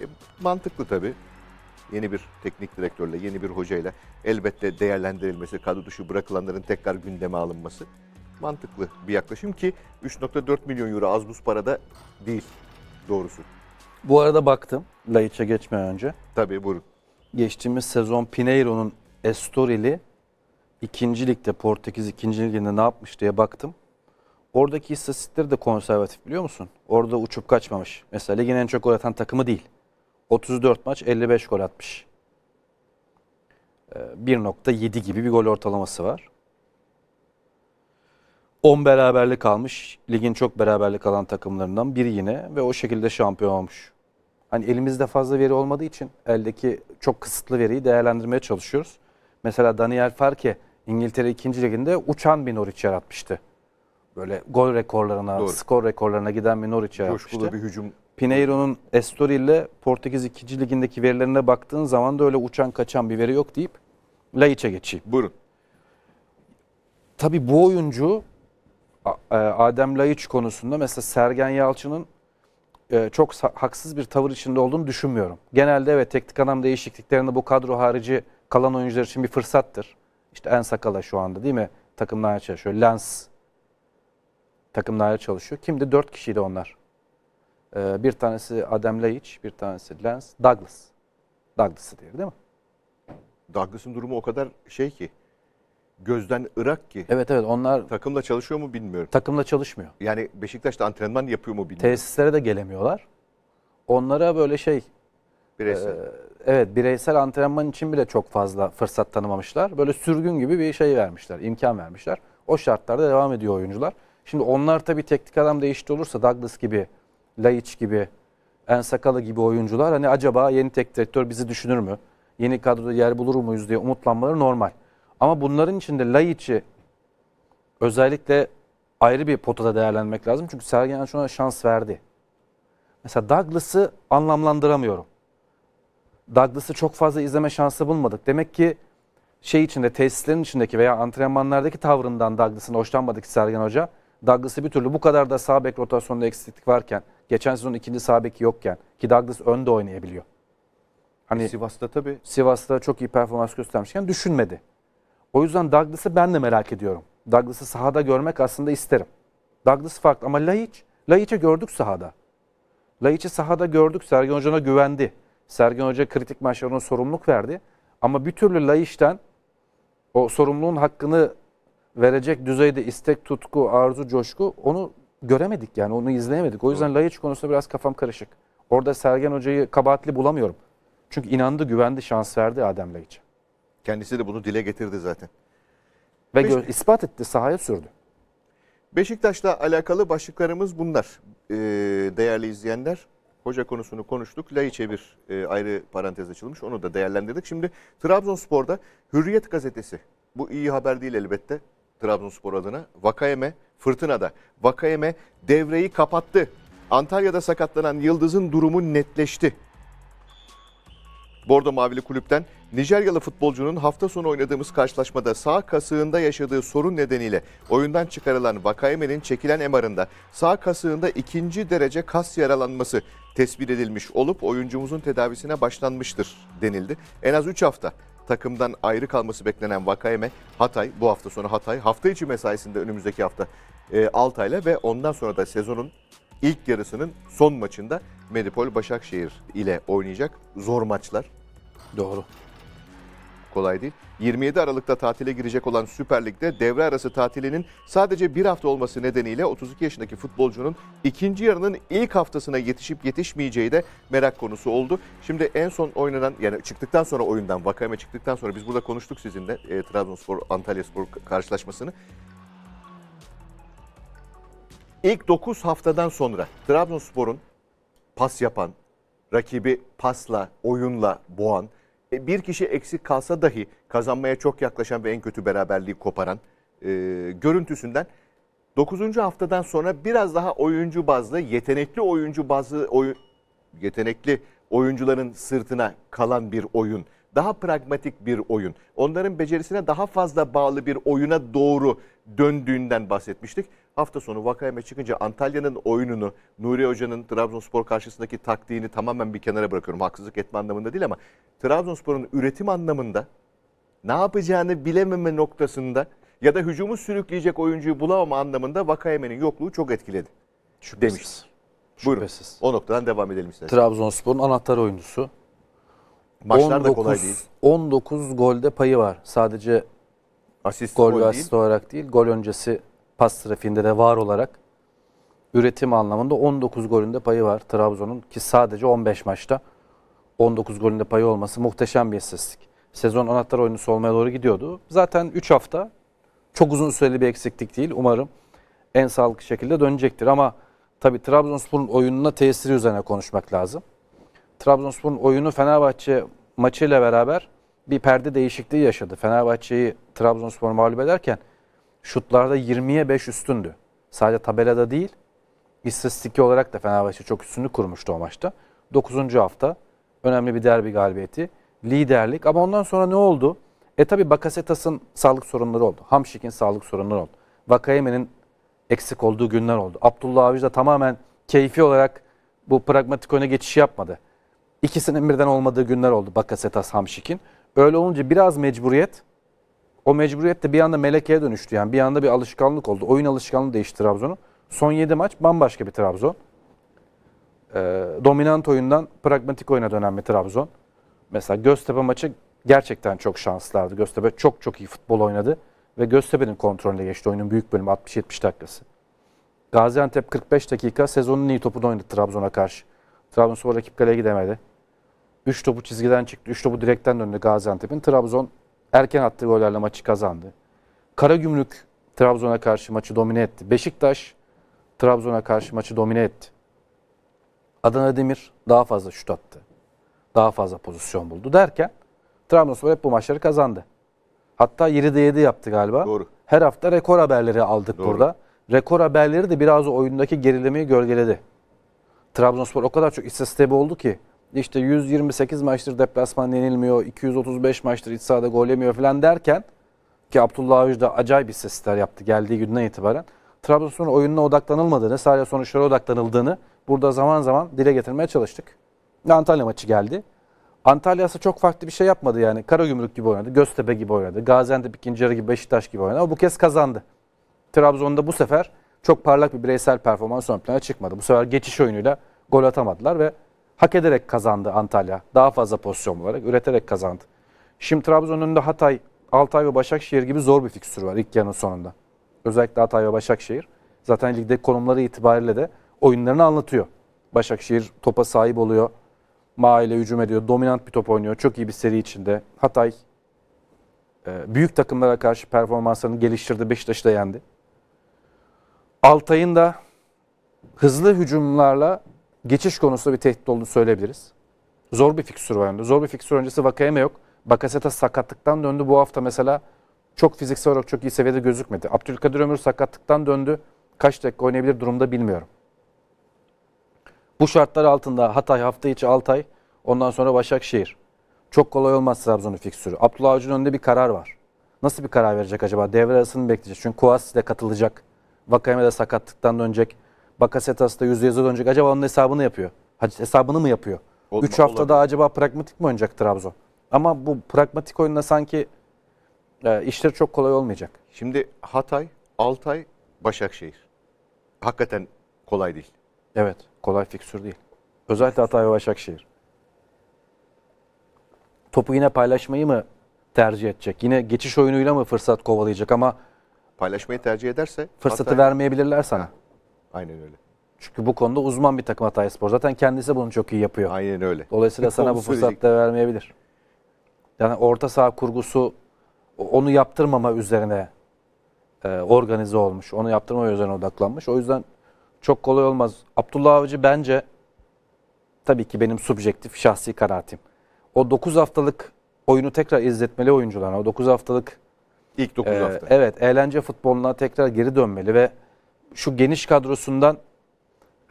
E, mantıklı tabii. Yeni bir teknik direktörle, yeni bir hocayla elbette değerlendirilmesi, kadro dışı bırakılanların tekrar gündeme alınması mantıklı bir yaklaşım ki 3.4 milyon euro az buz para da değil doğrusu. Bu arada baktım Laiç'e geçmeden önce. Tabii buyurun. Geçtiğimiz sezon Pinheiro'nun Estorili ikinci ligde Portekiz ikinci liginde ne yapmış diye baktım. Oradaki istatistikleri de konservatif biliyor musun? Orada uçup kaçmamış. Mesela ligin en çok gol atan takımı değil. 34 maç 55 gol atmış. 1.7 ee, gibi bir gol ortalaması var. 10 beraberlik almış. Ligin çok beraberlik alan takımlarından biri yine ve o şekilde şampiyon olmuş. Hani elimizde fazla veri olmadığı için eldeki çok kısıtlı veriyi değerlendirmeye çalışıyoruz. Mesela Daniel Farke İngiltere 2. liginde uçan bir Norwich yaratmıştı. Böyle gol rekorlarına, Doğru. skor rekorlarına giden bir Norwich yaratmıştı. Coşkulu bir hücum. Pinheiro'nun Estoril ile Portekiz 2. ligindeki verilerine baktığın zaman da öyle uçan kaçan bir veri yok deyip Laiç'e geçeyim. Buyurun. Tabii bu oyuncu e, Adem Laiç konusunda mesela Sergen Yalçın'ın e, çok haksız bir tavır içinde olduğunu düşünmüyorum. Genelde evet teknik anlam değişikliklerinde bu kadro harici kalan oyuncular için bir fırsattır. İşte en sakala şu anda değil mi? Takımlara çalışıyor. Lens takımlara çalışıyor. Kimdi? Dört kişiydi onlar. Ee, bir tanesi Adem Laiç, bir tanesi Lens, Douglas. Douglas'ı diyor değil mi? Douglas'ın durumu o kadar şey ki gözden ırak ki. Evet evet onlar takımla çalışıyor mu bilmiyorum. Takımla çalışmıyor. Yani Beşiktaş'ta antrenman yapıyor mu bilmiyorum. Tesislere de gelemiyorlar. Onlara böyle şey bireysel. E, evet bireysel antrenman için bile çok fazla fırsat tanımamışlar. Böyle sürgün gibi bir şey vermişler, imkan vermişler. O şartlarda devam ediyor oyuncular. Şimdi onlar tabii teknik adam değişti olursa Douglas gibi, Laiç gibi, Ensakalı gibi oyuncular hani acaba yeni teknik direktör bizi düşünür mü? Yeni kadroda yer bulur muyuz diye umutlanmaları normal. Ama bunların içinde Laiç'i özellikle ayrı bir potada değerlenmek lazım. Çünkü Sergen ona şans verdi. Mesela Douglas'ı anlamlandıramıyorum. Douglas'ı çok fazla izleme şansı bulmadık. Demek ki şey içinde tesislerin içindeki veya antrenmanlardaki tavrından Douglas'ın hoşlanmadık Sergen Hoca. Douglas'ı bir türlü bu kadar da sağ bek rotasyonunda eksiklik varken, geçen sezon ikinci sağ beki yokken ki Douglas önde oynayabiliyor. Hani Sivas'ta tabii. Sivas'ta çok iyi performans göstermişken düşünmedi. O yüzden Douglas'ı ben de merak ediyorum. Douglas'ı sahada görmek aslında isterim. Douglas farklı ama Laiç, Laiç'i gördük sahada. Laiç'i sahada gördük. Sergen Hoca'na güvendi. Sergen Hoca kritik maçlarına sorumluluk verdi. Ama bir türlü Laiç'ten o sorumluluğun hakkını verecek düzeyde istek, tutku, arzu, coşku onu göremedik yani onu izleyemedik. O yüzden Laiç konusunda biraz kafam karışık. Orada Sergen Hoca'yı kabahatli bulamıyorum. Çünkü inandı, güvendi, şans verdi Adem Laiç'e. Kendisi de bunu dile getirdi zaten. Ve Beş... ispat etti, sahaya sürdü. Beşiktaş'la alakalı başlıklarımız bunlar. Ee, değerli izleyenler, hoca konusunu konuştuk. Laiçe bir e, ayrı parantez açılmış. Onu da değerlendirdik. Şimdi Trabzonspor'da Hürriyet gazetesi. Bu iyi haber değil elbette Trabzonspor adına. Vakayeme fırtınada. Vakayeme devreyi kapattı. Antalya'da sakatlanan Yıldız'ın durumu netleşti. Bordo Mavili Kulüp'ten Nijeryalı futbolcunun hafta sonu oynadığımız karşılaşmada sağ kasığında yaşadığı sorun nedeniyle oyundan çıkarılan Vakayeme'nin çekilen MR'ında sağ kasığında ikinci derece kas yaralanması tespit edilmiş olup oyuncumuzun tedavisine başlanmıştır denildi. En az 3 hafta takımdan ayrı kalması beklenen Vakayeme Hatay bu hafta sonu Hatay hafta içi mesaisinde önümüzdeki hafta e, Altay'la ve ondan sonra da sezonun ilk yarısının son maçında Medipol Başakşehir ile oynayacak. Zor maçlar. Doğru. Kolay değil. 27 Aralık'ta tatile girecek olan Süper Lig'de devre arası tatilinin sadece bir hafta olması nedeniyle 32 yaşındaki futbolcunun ikinci yarının ilk haftasına yetişip yetişmeyeceği de merak konusu oldu. Şimdi en son oynanan yani çıktıktan sonra oyundan Vakame çıktıktan sonra biz burada konuştuk sizinle e, Trabzonspor Antalyaspor karşılaşmasını. İlk 9 haftadan sonra Trabzonspor'un pas yapan, rakibi pasla, oyunla boğan, e, bir kişi eksik kalsa dahi kazanmaya çok yaklaşan ve en kötü beraberliği koparan e, görüntüsünden 9. haftadan sonra biraz daha oyuncu bazlı, yetenekli oyuncu bazlı oy, yetenekli oyuncuların sırtına kalan bir oyun. Daha pragmatik bir oyun. Onların becerisine daha fazla bağlı bir oyuna doğru döndüğünden bahsetmiştik hafta sonu Vakayeme çıkınca Antalya'nın oyununu, Nuri Hoca'nın Trabzonspor karşısındaki taktiğini tamamen bir kenara bırakıyorum. Haksızlık etme anlamında değil ama Trabzonspor'un üretim anlamında ne yapacağını bilememe noktasında ya da hücumu sürükleyecek oyuncuyu bulamama anlamında Vakayeme'nin yokluğu çok etkiledi. Şüphesiz. Demişiz. Şüphesiz. O noktadan devam edelim isterseniz. Trabzonspor'un anahtar oyuncusu. Maçlar 19, da kolay değil. 19 golde payı var. Sadece asist gol, gol ve asist olarak değil. Gol öncesi pas trafiğinde de var olarak üretim anlamında 19 golünde payı var Trabzon'un ki sadece 15 maçta 19 golünde payı olması muhteşem bir istatistik. Sezon anahtar oyuncusu olmaya doğru gidiyordu. Zaten 3 hafta çok uzun süreli bir eksiklik değil. Umarım en sağlıklı şekilde dönecektir ama tabii Trabzonspor'un oyununa tesiri üzerine konuşmak lazım. Trabzonspor'un oyunu Fenerbahçe maçıyla beraber bir perde değişikliği yaşadı. Fenerbahçe'yi Trabzonspor mağlup ederken şutlarda 20'ye 5 üstündü. Sadece tabelada değil, istatistik olarak da Fenerbahçe çok üstünü kurmuştu o maçta. 9. hafta önemli bir derbi galibiyeti, liderlik ama ondan sonra ne oldu? E tabi Bakasetas'ın sağlık sorunları oldu. Hamşik'in sağlık sorunları oldu. Vakayeme'nin eksik olduğu günler oldu. Abdullah Avcı da tamamen keyfi olarak bu pragmatik öne geçiş yapmadı. İkisinin birden olmadığı günler oldu Bakasetas Hamşik'in. Öyle olunca biraz mecburiyet o mecburiyet de bir anda melekeye dönüştü yani. Bir anda bir alışkanlık oldu. Oyun alışkanlığı değişti Trabzon'un. Son 7 maç bambaşka bir Trabzon. Ee, dominant oyundan pragmatik oyuna dönen bir Trabzon. Mesela Göztepe maçı gerçekten çok şanslardı. Göztepe çok çok iyi futbol oynadı ve Göztepe'nin kontrolüne geçti oyunun büyük bölümü 60-70 dakikası. Gaziantep 45 dakika sezonun iyi topunu oynadı Trabzon'a karşı. Trabzonspor rakip kaleye gidemedi. 3 topu çizgiden çıktı. 3 topu direkten döndü Gaziantep'in. Trabzon erken attığı gollerle maçı kazandı. Karagümrük Trabzon'a karşı maçı domine etti. Beşiktaş Trabzon'a karşı maçı domine etti. Adana Demir daha fazla şut attı. Daha fazla pozisyon buldu derken Trabzonspor hep bu maçları kazandı. Hatta 7'de 7 yaptı galiba. Doğru. Her hafta rekor haberleri aldık Doğru. burada. Rekor haberleri de biraz o oyundaki gerilemeyi gölgeledi. Trabzonspor o kadar çok istatistiği oldu ki işte 128 maçtır deplasman yenilmiyor, 235 maçtır iç sahada gol yemiyor falan derken ki Abdullah Avcı da acayip sesler yaptı geldiği günden itibaren. Trabzonspor oyununa odaklanılmadığını, sadece sonuçlara odaklanıldığını burada zaman zaman dile getirmeye çalıştık. Antalya maçı geldi. Antalya ise çok farklı bir şey yapmadı yani. Karagümrük gibi oynadı, Göztepe gibi oynadı, Gaziantep ikinci yarı gibi Beşiktaş gibi oynadı ama bu kez kazandı. Trabzon'da bu sefer çok parlak bir bireysel performans ön plana çıkmadı. Bu sefer geçiş oyunuyla gol atamadılar ve hak ederek kazandı Antalya. Daha fazla pozisyon olarak üreterek kazandı. Şimdi Trabzon'un önünde Hatay, Altay ve Başakşehir gibi zor bir fikstür var ilk yarının sonunda. Özellikle Hatay ve Başakşehir. Zaten ligdeki konumları itibariyle de oyunlarını anlatıyor. Başakşehir topa sahip oluyor. Maa hücum ediyor. Dominant bir top oynuyor. Çok iyi bir seri içinde. Hatay e, büyük takımlara karşı performanslarını geliştirdi. Beşiktaş'ta yendi. Altay'ın da hızlı hücumlarla geçiş konusunda bir tehdit olduğunu söyleyebiliriz. Zor bir fikstür var önünde. Zor bir fikstür öncesi Vakayeme yok. Bakaseta sakatlıktan döndü. Bu hafta mesela çok fiziksel olarak çok iyi seviyede gözükmedi. Abdülkadir Ömür sakatlıktan döndü. Kaç dakika oynayabilir durumda bilmiyorum. Bu şartlar altında Hatay hafta içi Altay, ondan sonra Başakşehir. Çok kolay olmaz Trabzon'un fiksürü. Abdullah Avcı'nın önünde bir karar var. Nasıl bir karar verecek acaba? Devre arasını bekleyeceğiz. Çünkü Kuas ile katılacak. Vakayeme de sakatlıktan dönecek. Bakasetas da yüzde yüze dönecek. Acaba onun hesabını yapıyor. Hesabını mı yapıyor? 3 hafta olabilir. acaba pragmatik mi oynayacak Trabzon? Ama bu pragmatik oyunda sanki e, işler çok kolay olmayacak. Şimdi Hatay, Altay, Başakşehir. Hakikaten kolay değil. Evet, kolay fiksür değil. Özellikle Hatay ve Başakşehir. Topu yine paylaşmayı mı tercih edecek? Yine geçiş oyunuyla mı fırsat kovalayacak ama paylaşmayı tercih ederse fırsatı Hatay... vermeyebilirler sana. Ha. Aynen öyle. Çünkü bu konuda uzman bir takım Hatay Spor. Zaten kendisi bunu çok iyi yapıyor. Aynen öyle. Dolayısıyla sana bu fırsatı da vermeyebilir. Yani orta saha kurgusu onu yaptırmama üzerine e, organize olmuş. Onu yaptırma üzerine odaklanmış. O yüzden çok kolay olmaz. Abdullah Avcı bence tabii ki benim subjektif şahsi kanaatim. O 9 haftalık oyunu tekrar izletmeli oyuncularına. O 9 haftalık ilk 9 e, hafta. Evet, eğlence futboluna tekrar geri dönmeli ve şu geniş kadrosundan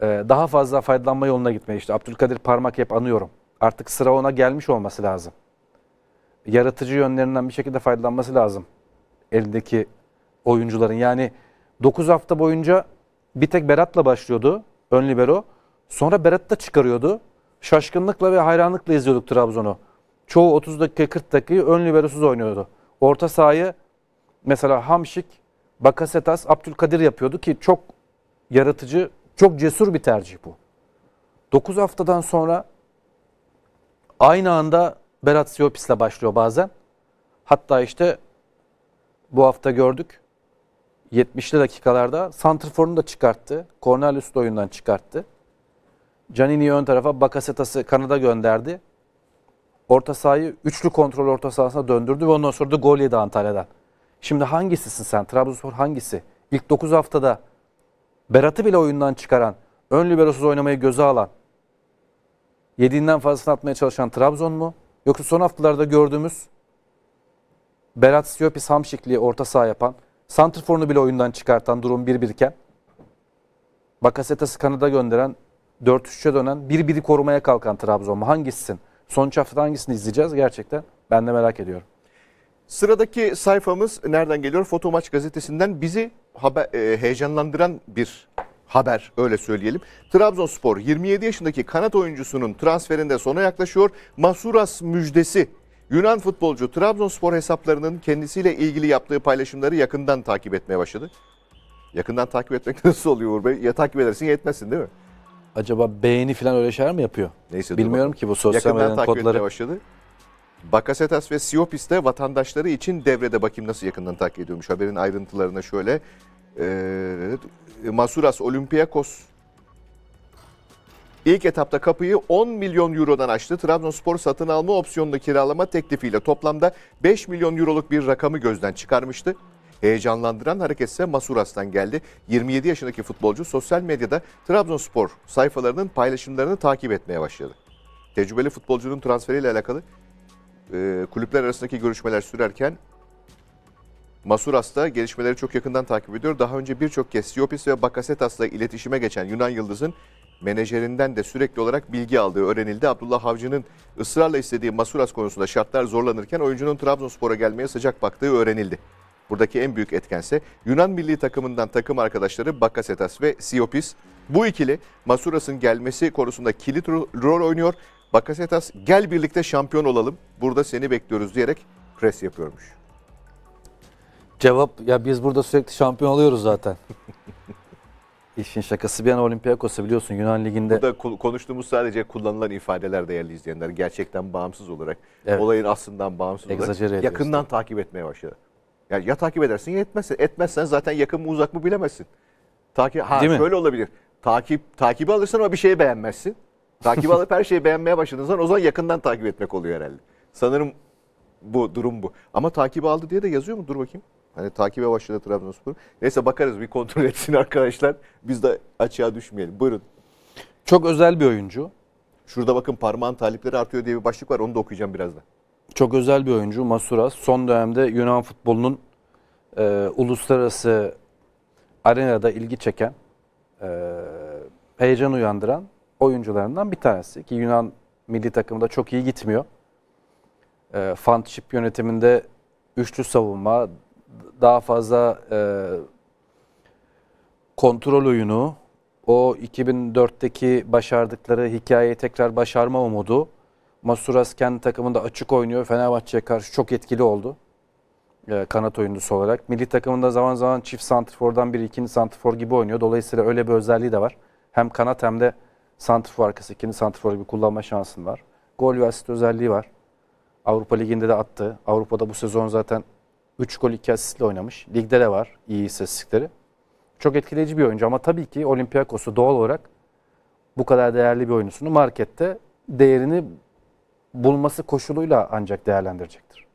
e, daha fazla faydalanma yoluna gitmeye işte Abdülkadir Parmak hep anıyorum. Artık sıra ona gelmiş olması lazım. Yaratıcı yönlerinden bir şekilde faydalanması lazım elindeki oyuncuların. Yani 9 hafta boyunca bir tek Berat'la başlıyordu ön libero. Sonra Berat da çıkarıyordu. Şaşkınlıkla ve hayranlıkla izliyorduk Trabzon'u. Çoğu 30 dakika 40 dakikayı ön liberosuz oynuyordu. Orta sahayı mesela Hamşik Bakasetas, Abdülkadir yapıyordu ki çok yaratıcı, çok cesur bir tercih bu. 9 haftadan sonra aynı anda Berat Siopis'le başlıyor bazen. Hatta işte bu hafta gördük. 70'li dakikalarda Santrfor'unu da çıkarttı. Cornelius da oyundan çıkarttı. Canini ön tarafa Bakasetas'ı kanada gönderdi. Orta sahayı üçlü kontrol orta sahasına döndürdü ve ondan sonra da gol yedi Antalya'dan. Şimdi hangisisin sen? Trabzonspor hangisi? İlk 9 haftada Berat'ı bile oyundan çıkaran, ön liberosuz oynamayı göze alan, yediğinden fazlasını atmaya çalışan Trabzon mu? Yoksa son haftalarda gördüğümüz Berat Siyopis hamşikliği orta saha yapan, Santrfor'unu bile oyundan çıkartan durum 1 Bakasetas'ı kanada gönderen, 4-3'e dönen, 1-1'i korumaya kalkan Trabzon mu? Hangisisin? son haftada hangisini izleyeceğiz gerçekten? Ben de merak ediyorum. Sıradaki sayfamız nereden geliyor? Foto Maç gazetesinden bizi haber, e, heyecanlandıran bir haber öyle söyleyelim. Trabzonspor 27 yaşındaki kanat oyuncusunun transferinde sona yaklaşıyor. Masuras müjdesi Yunan futbolcu Trabzonspor hesaplarının kendisiyle ilgili yaptığı paylaşımları yakından takip etmeye başladı. Yakından takip etmek nasıl oluyor Uğur Bey? Ya takip edersin ya etmezsin değil mi? Acaba beğeni falan öyle şeyler mi yapıyor? Neyse Bilmiyorum ki bu sosyal medyanın kodları. Yakından takip etmeye başladı. Bakasetas ve Siopis de vatandaşları için devrede bakayım nasıl yakından takip ediyormuş haberin ayrıntılarına şöyle. Masuras Olympiakos İlk etapta kapıyı 10 milyon eurodan açtı. Trabzonspor satın alma opsiyonunu kiralama teklifiyle toplamda 5 milyon euroluk bir rakamı gözden çıkarmıştı. Heyecanlandıran hareket ise Masuras'tan geldi. 27 yaşındaki futbolcu sosyal medyada Trabzonspor sayfalarının paylaşımlarını takip etmeye başladı. Tecrübeli futbolcunun transferiyle alakalı e, kulüpler arasındaki görüşmeler sürerken Masuras da gelişmeleri çok yakından takip ediyor. Daha önce birçok kez Siopis ve Bakasetas'la iletişime geçen Yunan Yıldız'ın menajerinden de sürekli olarak bilgi aldığı öğrenildi. Abdullah Havcının ısrarla istediği Masuras konusunda şartlar zorlanırken oyuncunun Trabzonspor'a gelmeye sıcak baktığı öğrenildi. Buradaki en büyük etkense Yunan milli takımından takım arkadaşları Bakasetas ve Siopis. Bu ikili Masuras'ın gelmesi konusunda kilit rol oynuyor. Bakasetas gel birlikte şampiyon olalım. Burada seni bekliyoruz diyerek pres yapıyormuş. Cevap ya biz burada sürekli şampiyon oluyoruz zaten. İşin şakası bir an Olympiakos'u biliyorsun Yunan Ligi'nde. Burada konuştuğumuz sadece kullanılan ifadeler değerli izleyenler. Gerçekten bağımsız olarak, evet. olayın aslından bağımsız Egzajere olarak yakından ediyorsun. takip etmeye başladı. Yani ya takip edersin ya etmezsin. Etmezsen zaten yakın mı uzak mı bilemezsin. Takip ha Değil şöyle mi? olabilir. Takip takibi alırsın ama bir şeyi beğenmezsin. Takip alıp her şeyi beğenmeye başladığınız zaman o zaman yakından takip etmek oluyor herhalde. Sanırım bu durum bu. Ama takibi aldı diye de yazıyor mu? Dur bakayım. Hani takibe başladı Trabzonspor. Neyse bakarız bir kontrol etsin arkadaşlar. Biz de açığa düşmeyelim. Buyurun. Çok özel bir oyuncu. Şurada bakın parmağın talipleri artıyor diye bir başlık var. Onu da okuyacağım birazdan. Çok özel bir oyuncu Masuras. Son dönemde Yunan futbolunun e, uluslararası arenada ilgi çeken, e, heyecan uyandıran oyuncularından bir tanesi. Ki Yunan milli takımında çok iyi gitmiyor. E, ee, Fantship yönetiminde üçlü savunma, daha fazla e, kontrol oyunu, o 2004'teki başardıkları hikayeyi tekrar başarma umudu. Masuras kendi takımında açık oynuyor. Fenerbahçe'ye karşı çok etkili oldu. E, kanat oyuncusu olarak. Milli takımında zaman zaman çift santrfordan biri ikinci santrfor gibi oynuyor. Dolayısıyla öyle bir özelliği de var. Hem kanat hem de santrfor arkası, ikinci santrfor gibi kullanma şansın var. Gol ve asist özelliği var. Avrupa Ligi'nde de attı. Avrupa'da bu sezon zaten 3 gol 2 asistle oynamış. Ligde de var iyi istatistikleri. Çok etkileyici bir oyuncu ama tabii ki Olympiakos'u doğal olarak bu kadar değerli bir oyuncusunu markette değerini bulması koşuluyla ancak değerlendirecektir.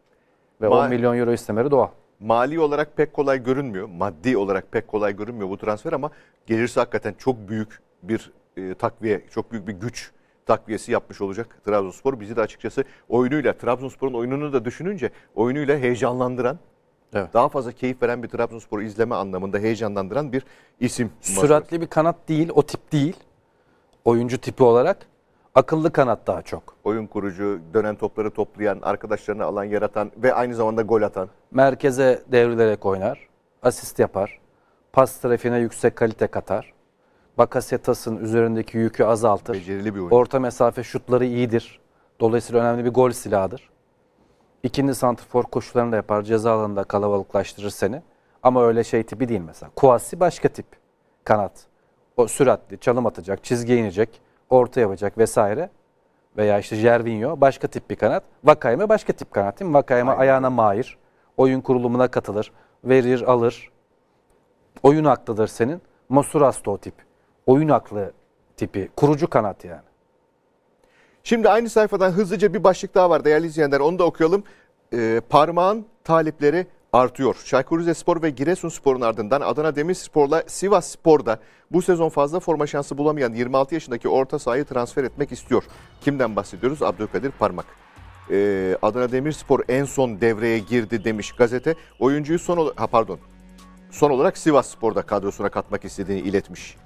Ve Ma 10 milyon euro istemeri doğal. Mali olarak pek kolay görünmüyor. Maddi olarak pek kolay görünmüyor bu transfer ama gelirse hakikaten çok büyük bir e, takviye, çok büyük bir güç takviyesi yapmış olacak Trabzonspor. Bizi de açıkçası oyunuyla, Trabzonspor'un oyununu da düşününce oyunuyla heyecanlandıran, evet. daha fazla keyif veren bir Trabzonspor izleme anlamında heyecanlandıran bir isim. Süratli bir kanat değil, o tip değil. Oyuncu tipi olarak akıllı kanat daha çok. Oyun kurucu, dönen topları toplayan, arkadaşlarını alan, yaratan ve aynı zamanda gol atan. Merkeze devrilerek oynar, asist yapar, pas trafiğine yüksek kalite katar. Bakasetas'ın üzerindeki yükü azaltır. Becerili bir oyun. Orta mesafe şutları iyidir. Dolayısıyla önemli bir gol silahıdır. İkinci santrfor koşularını da yapar. Ceza alanında kalabalıklaştırır seni. Ama öyle şey tipi değil mesela. Kuasi başka tip kanat. O süratli, çalım atacak, çizgiye inecek, orta yapacak vesaire. Veya işte Jervinho başka tip bir kanat. Vakayme başka tip kanat değil mi? Vakayme ayağına mair. Oyun kurulumuna katılır. Verir, alır. Oyun aklıdır senin. Masuras da o tip oyun aklı tipi. Kurucu kanat yani. Şimdi aynı sayfadan hızlıca bir başlık daha var değerli izleyenler. Onu da okuyalım. E, parmağın talipleri artıyor. Çaykur Rizespor ve Giresunspor'un ardından Adana Demirspor'la Sivas Spor'da bu sezon fazla forma şansı bulamayan 26 yaşındaki orta sahayı transfer etmek istiyor. Kimden bahsediyoruz? Abdülkadir Parmak. Ee, Adana Demirspor en son devreye girdi demiş gazete. Oyuncuyu son ha pardon. Son olarak Sivas Spor'da kadrosuna katmak istediğini iletmiş.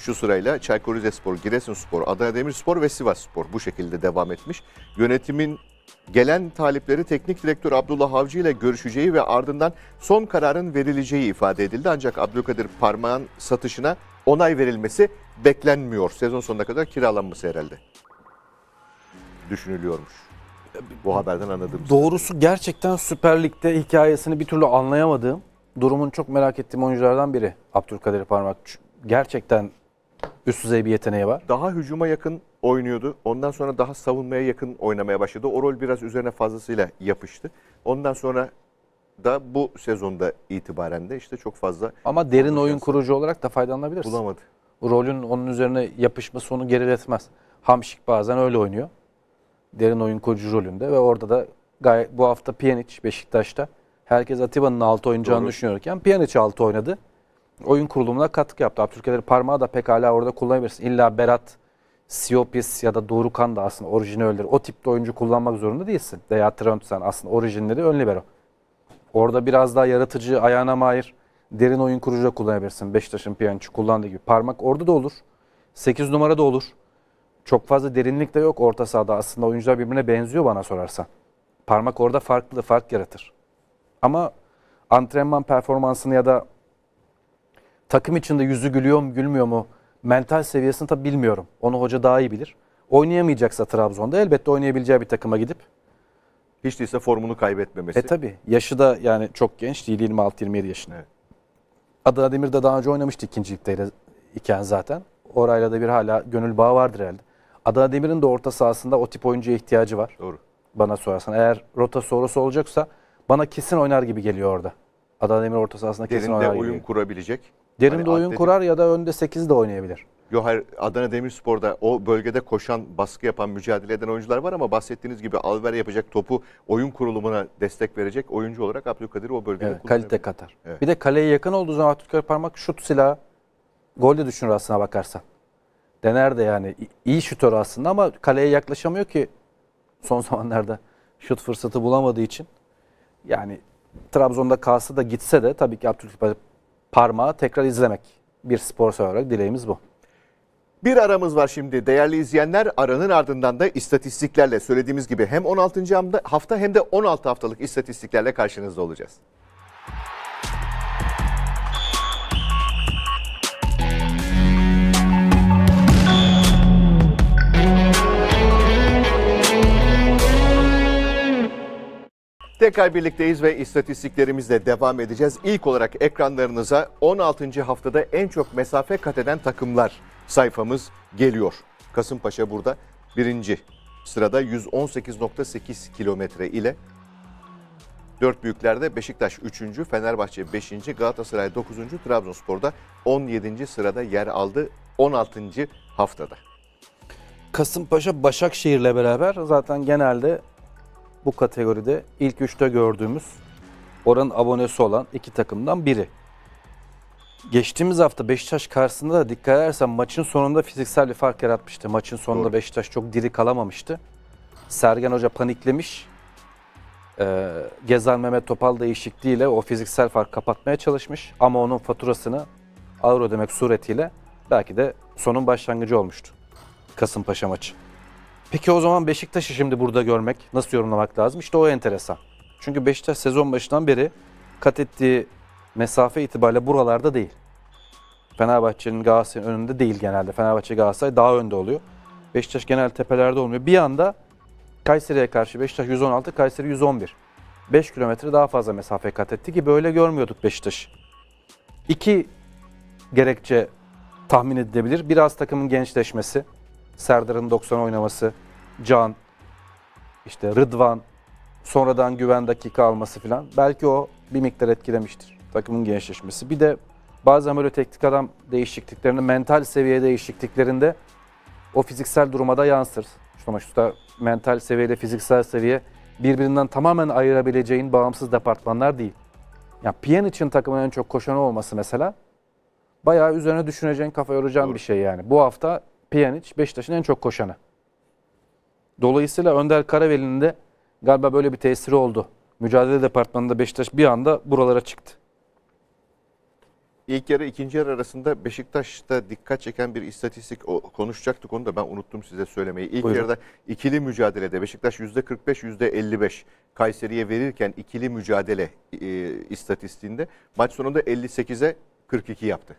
Şu sırayla Çaykur Rizespor, Giresunspor, Adana Demirspor ve Sivasspor bu şekilde devam etmiş. Yönetimin gelen talipleri teknik direktör Abdullah Avcı ile görüşeceği ve ardından son kararın verileceği ifade edildi. Ancak Abdülkadir Parmağan satışına onay verilmesi beklenmiyor. Sezon sonuna kadar kiralanması herhalde düşünülüyormuş. Bu haberden anladığım. Doğrusu gerçekten Süper Lig'de hikayesini bir türlü anlayamadığım, durumun çok merak ettiğim oyunculardan biri Abdülkadir Parmak. Gerçekten Üst düzey bir yeteneği var. Daha hücuma yakın oynuyordu. Ondan sonra daha savunmaya yakın oynamaya başladı. O rol biraz üzerine fazlasıyla yapıştı. Ondan sonra da bu sezonda itibaren de işte çok fazla... Ama derin oyun kurucu olarak da faydalanabilirsin. Bulamadı. Rolün onun üzerine yapışması onu geriletmez. Hamşik bazen öyle oynuyor. Derin oyun kurucu rolünde ve orada da gayet, bu hafta Pjanic Beşiktaş'ta herkes Atiba'nın 6 oynayacağını Doğru. düşünüyorken Pjanic 6 oynadı oyun kurulumuna katkı yaptı. Abdülkadir parmağı da pekala orada kullanabilirsin. İlla Berat, Siopis ya da Doğrukan da aslında orijinalleri. O tipte oyuncu kullanmak zorunda değilsin. Veya sen aslında orijinleri ön libero. Orada biraz daha yaratıcı, ayağına mahir, derin oyun kurucu da kullanabilirsin. Beşiktaş'ın piyançı kullandığı gibi. Parmak orada da olur. 8 numara da olur. Çok fazla derinlik de yok orta sahada. Aslında oyuncular birbirine benziyor bana sorarsan. Parmak orada farklı, fark yaratır. Ama antrenman performansını ya da Takım içinde yüzü gülüyor mu gülmüyor mu? Mental seviyesini tabi bilmiyorum. Onu hoca daha iyi bilir. Oynayamayacaksa Trabzon'da elbette oynayabileceği bir takıma gidip hiç değilse formunu kaybetmemesi. E tabi. Yaşı da yani çok genç değil. 26-27 yaşında. Evet. Adana Demir'de daha önce oynamıştı ikincilikte iken zaten. Orayla da bir hala gönül bağı vardır herhalde. Adana Demir'in de orta sahasında o tip oyuncuya ihtiyacı var. Doğru. Bana sorarsan. Eğer rota sorusu olacaksa bana kesin oynar gibi geliyor orada. Adana Demir orta sahasında kesin Derinde oynar gibi. Derinde oyun kurabilecek. Derin hani oyun kurar ya da önde 8 de oynayabilir. Yok hayır Adana Demirspor'da o bölgede koşan, baskı yapan, mücadele eden oyuncular var ama bahsettiğiniz gibi alver yapacak topu oyun kurulumuna destek verecek oyuncu olarak Abdülkadir o bölgede evet, Kalite katar. Evet. Bir de kaleye yakın olduğu zaman Abdülkadir Parmak şut silahı gol de düşünür aslına bakarsan. Dener de yani iyi şutör aslında ama kaleye yaklaşamıyor ki son zamanlarda şut fırsatı bulamadığı için. Yani Trabzon'da kalsa da gitse de tabii ki Abdülkadir parmağı tekrar izlemek bir spor olarak dileğimiz bu. Bir aramız var şimdi değerli izleyenler. Aranın ardından da istatistiklerle söylediğimiz gibi hem 16. hafta hem de 16 haftalık istatistiklerle karşınızda olacağız. Tekrar birlikteyiz ve istatistiklerimizle devam edeceğiz. İlk olarak ekranlarınıza 16. haftada en çok mesafe kat eden takımlar sayfamız geliyor. Kasımpaşa burada birinci sırada 118.8 kilometre ile Dört büyüklerde Beşiktaş 3. Fenerbahçe 5. Galatasaray 9. Trabzonspor'da 17. sırada yer aldı 16. haftada. Kasımpaşa Başakşehir'le beraber zaten genelde bu kategoride ilk üçte gördüğümüz oranın abonesi olan iki takımdan biri. Geçtiğimiz hafta Beşiktaş karşısında da dikkat edersen maçın sonunda fiziksel bir fark yaratmıştı. Maçın sonunda Doğru. Beşiktaş çok diri kalamamıştı. Sergen Hoca paniklemiş. Ee, Gezen Mehmet Topal değişikliğiyle o fiziksel fark kapatmaya çalışmış. Ama onun faturasını ağır ödemek suretiyle belki de sonun başlangıcı olmuştu. Kasımpaşa maçı. Peki o zaman Beşiktaş'ı şimdi burada görmek nasıl yorumlamak lazım? İşte o enteresan. Çünkü Beşiktaş sezon başından beri kat ettiği mesafe itibariyle buralarda değil. Fenerbahçe'nin Galatasaray'ın önünde değil genelde. Fenerbahçe Galatasaray daha önde oluyor. Beşiktaş genel tepelerde olmuyor. Bir anda Kayseri'ye karşı Beşiktaş 116, Kayseri 111. 5 kilometre daha fazla mesafe kat etti ki böyle görmüyorduk Beşiktaş. İki gerekçe tahmin edilebilir. Biraz takımın gençleşmesi. Serdar'ın 90 oynaması, Can, işte Rıdvan, sonradan güven dakika alması falan. Belki o bir miktar etkilemiştir takımın gençleşmesi. Bir de bazen böyle teknik adam değişikliklerinde, mental seviye değişikliklerinde o fiziksel duruma da yansır. Sonuçta mental seviyede fiziksel seviye birbirinden tamamen ayırabileceğin bağımsız departmanlar değil. Ya Piyan için takımın en çok koşanı olması mesela bayağı üzerine düşüneceğin, kafa yoracağın Doğru. bir şey yani. Bu hafta Pjanic Beşiktaş'ın en çok koşanı. Dolayısıyla Önder Karaveli'nin de galiba böyle bir tesiri oldu. Mücadele departmanında Beşiktaş bir anda buralara çıktı. İlk yarı ikinci yarı arasında Beşiktaş'ta dikkat çeken bir istatistik o, konuşacaktık onu da ben unuttum size söylemeyi. İlk Buyurun. yarıda ikili mücadelede Beşiktaş %45 %55 Kayseri'ye verirken ikili mücadele e, istatistiğinde maç sonunda 58'e 42 yaptı.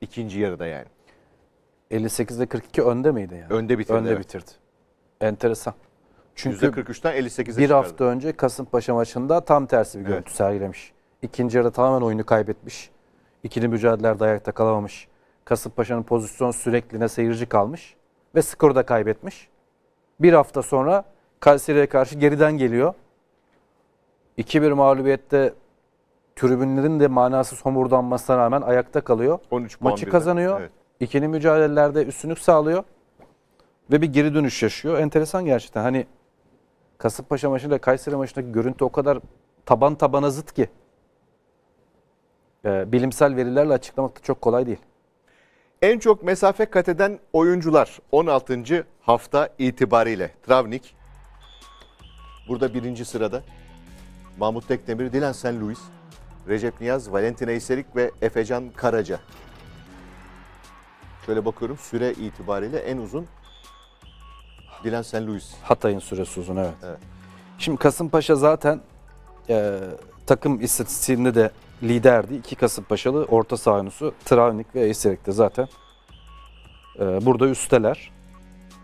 İkinci yarıda yani. 58'de 42 önde miydi yani? Önde bitirdi. Önde evet. bitirdi. Enteresan. Çünkü %43'ten 58'e Bir hafta önce Kasımpaşa maçında tam tersi bir görüntü evet. sergilemiş. İkinci yarıda tamamen oyunu kaybetmiş. İkili mücadelelerde ayakta kalamamış. Kasımpaşa'nın pozisyon sürekliğine seyirci kalmış ve skoru da kaybetmiş. Bir hafta sonra Kayseri'ye karşı geriden geliyor. 2-1 mağlubiyette tribünlerin de manasız homurdanmasına rağmen ayakta kalıyor. 13 Maçı birden. kazanıyor. Evet ikili mücadelelerde üstünlük sağlıyor ve bir geri dönüş yaşıyor. Enteresan gerçekten. Hani Kasımpaşa maçında, Kayseri maçındaki görüntü o kadar taban tabana zıt ki. E, bilimsel verilerle açıklamak da çok kolay değil. En çok mesafe kat eden oyuncular 16. hafta itibariyle. Travnik burada birinci sırada. Mahmut Tekdemir, Dilan Sen Luis, Recep Niyaz, Valentina İserik ve Efecan Karaca. Şöyle bakıyorum süre itibariyle en uzun Dilan sen Louis. Hatay'ın süresi uzun evet. evet. Şimdi Kasımpaşa zaten e, takım istatistiğinde de liderdi. İki Kasımpaşalı orta saha oyuncusu Travnik ve Eserik'te zaten. E, burada üsteler.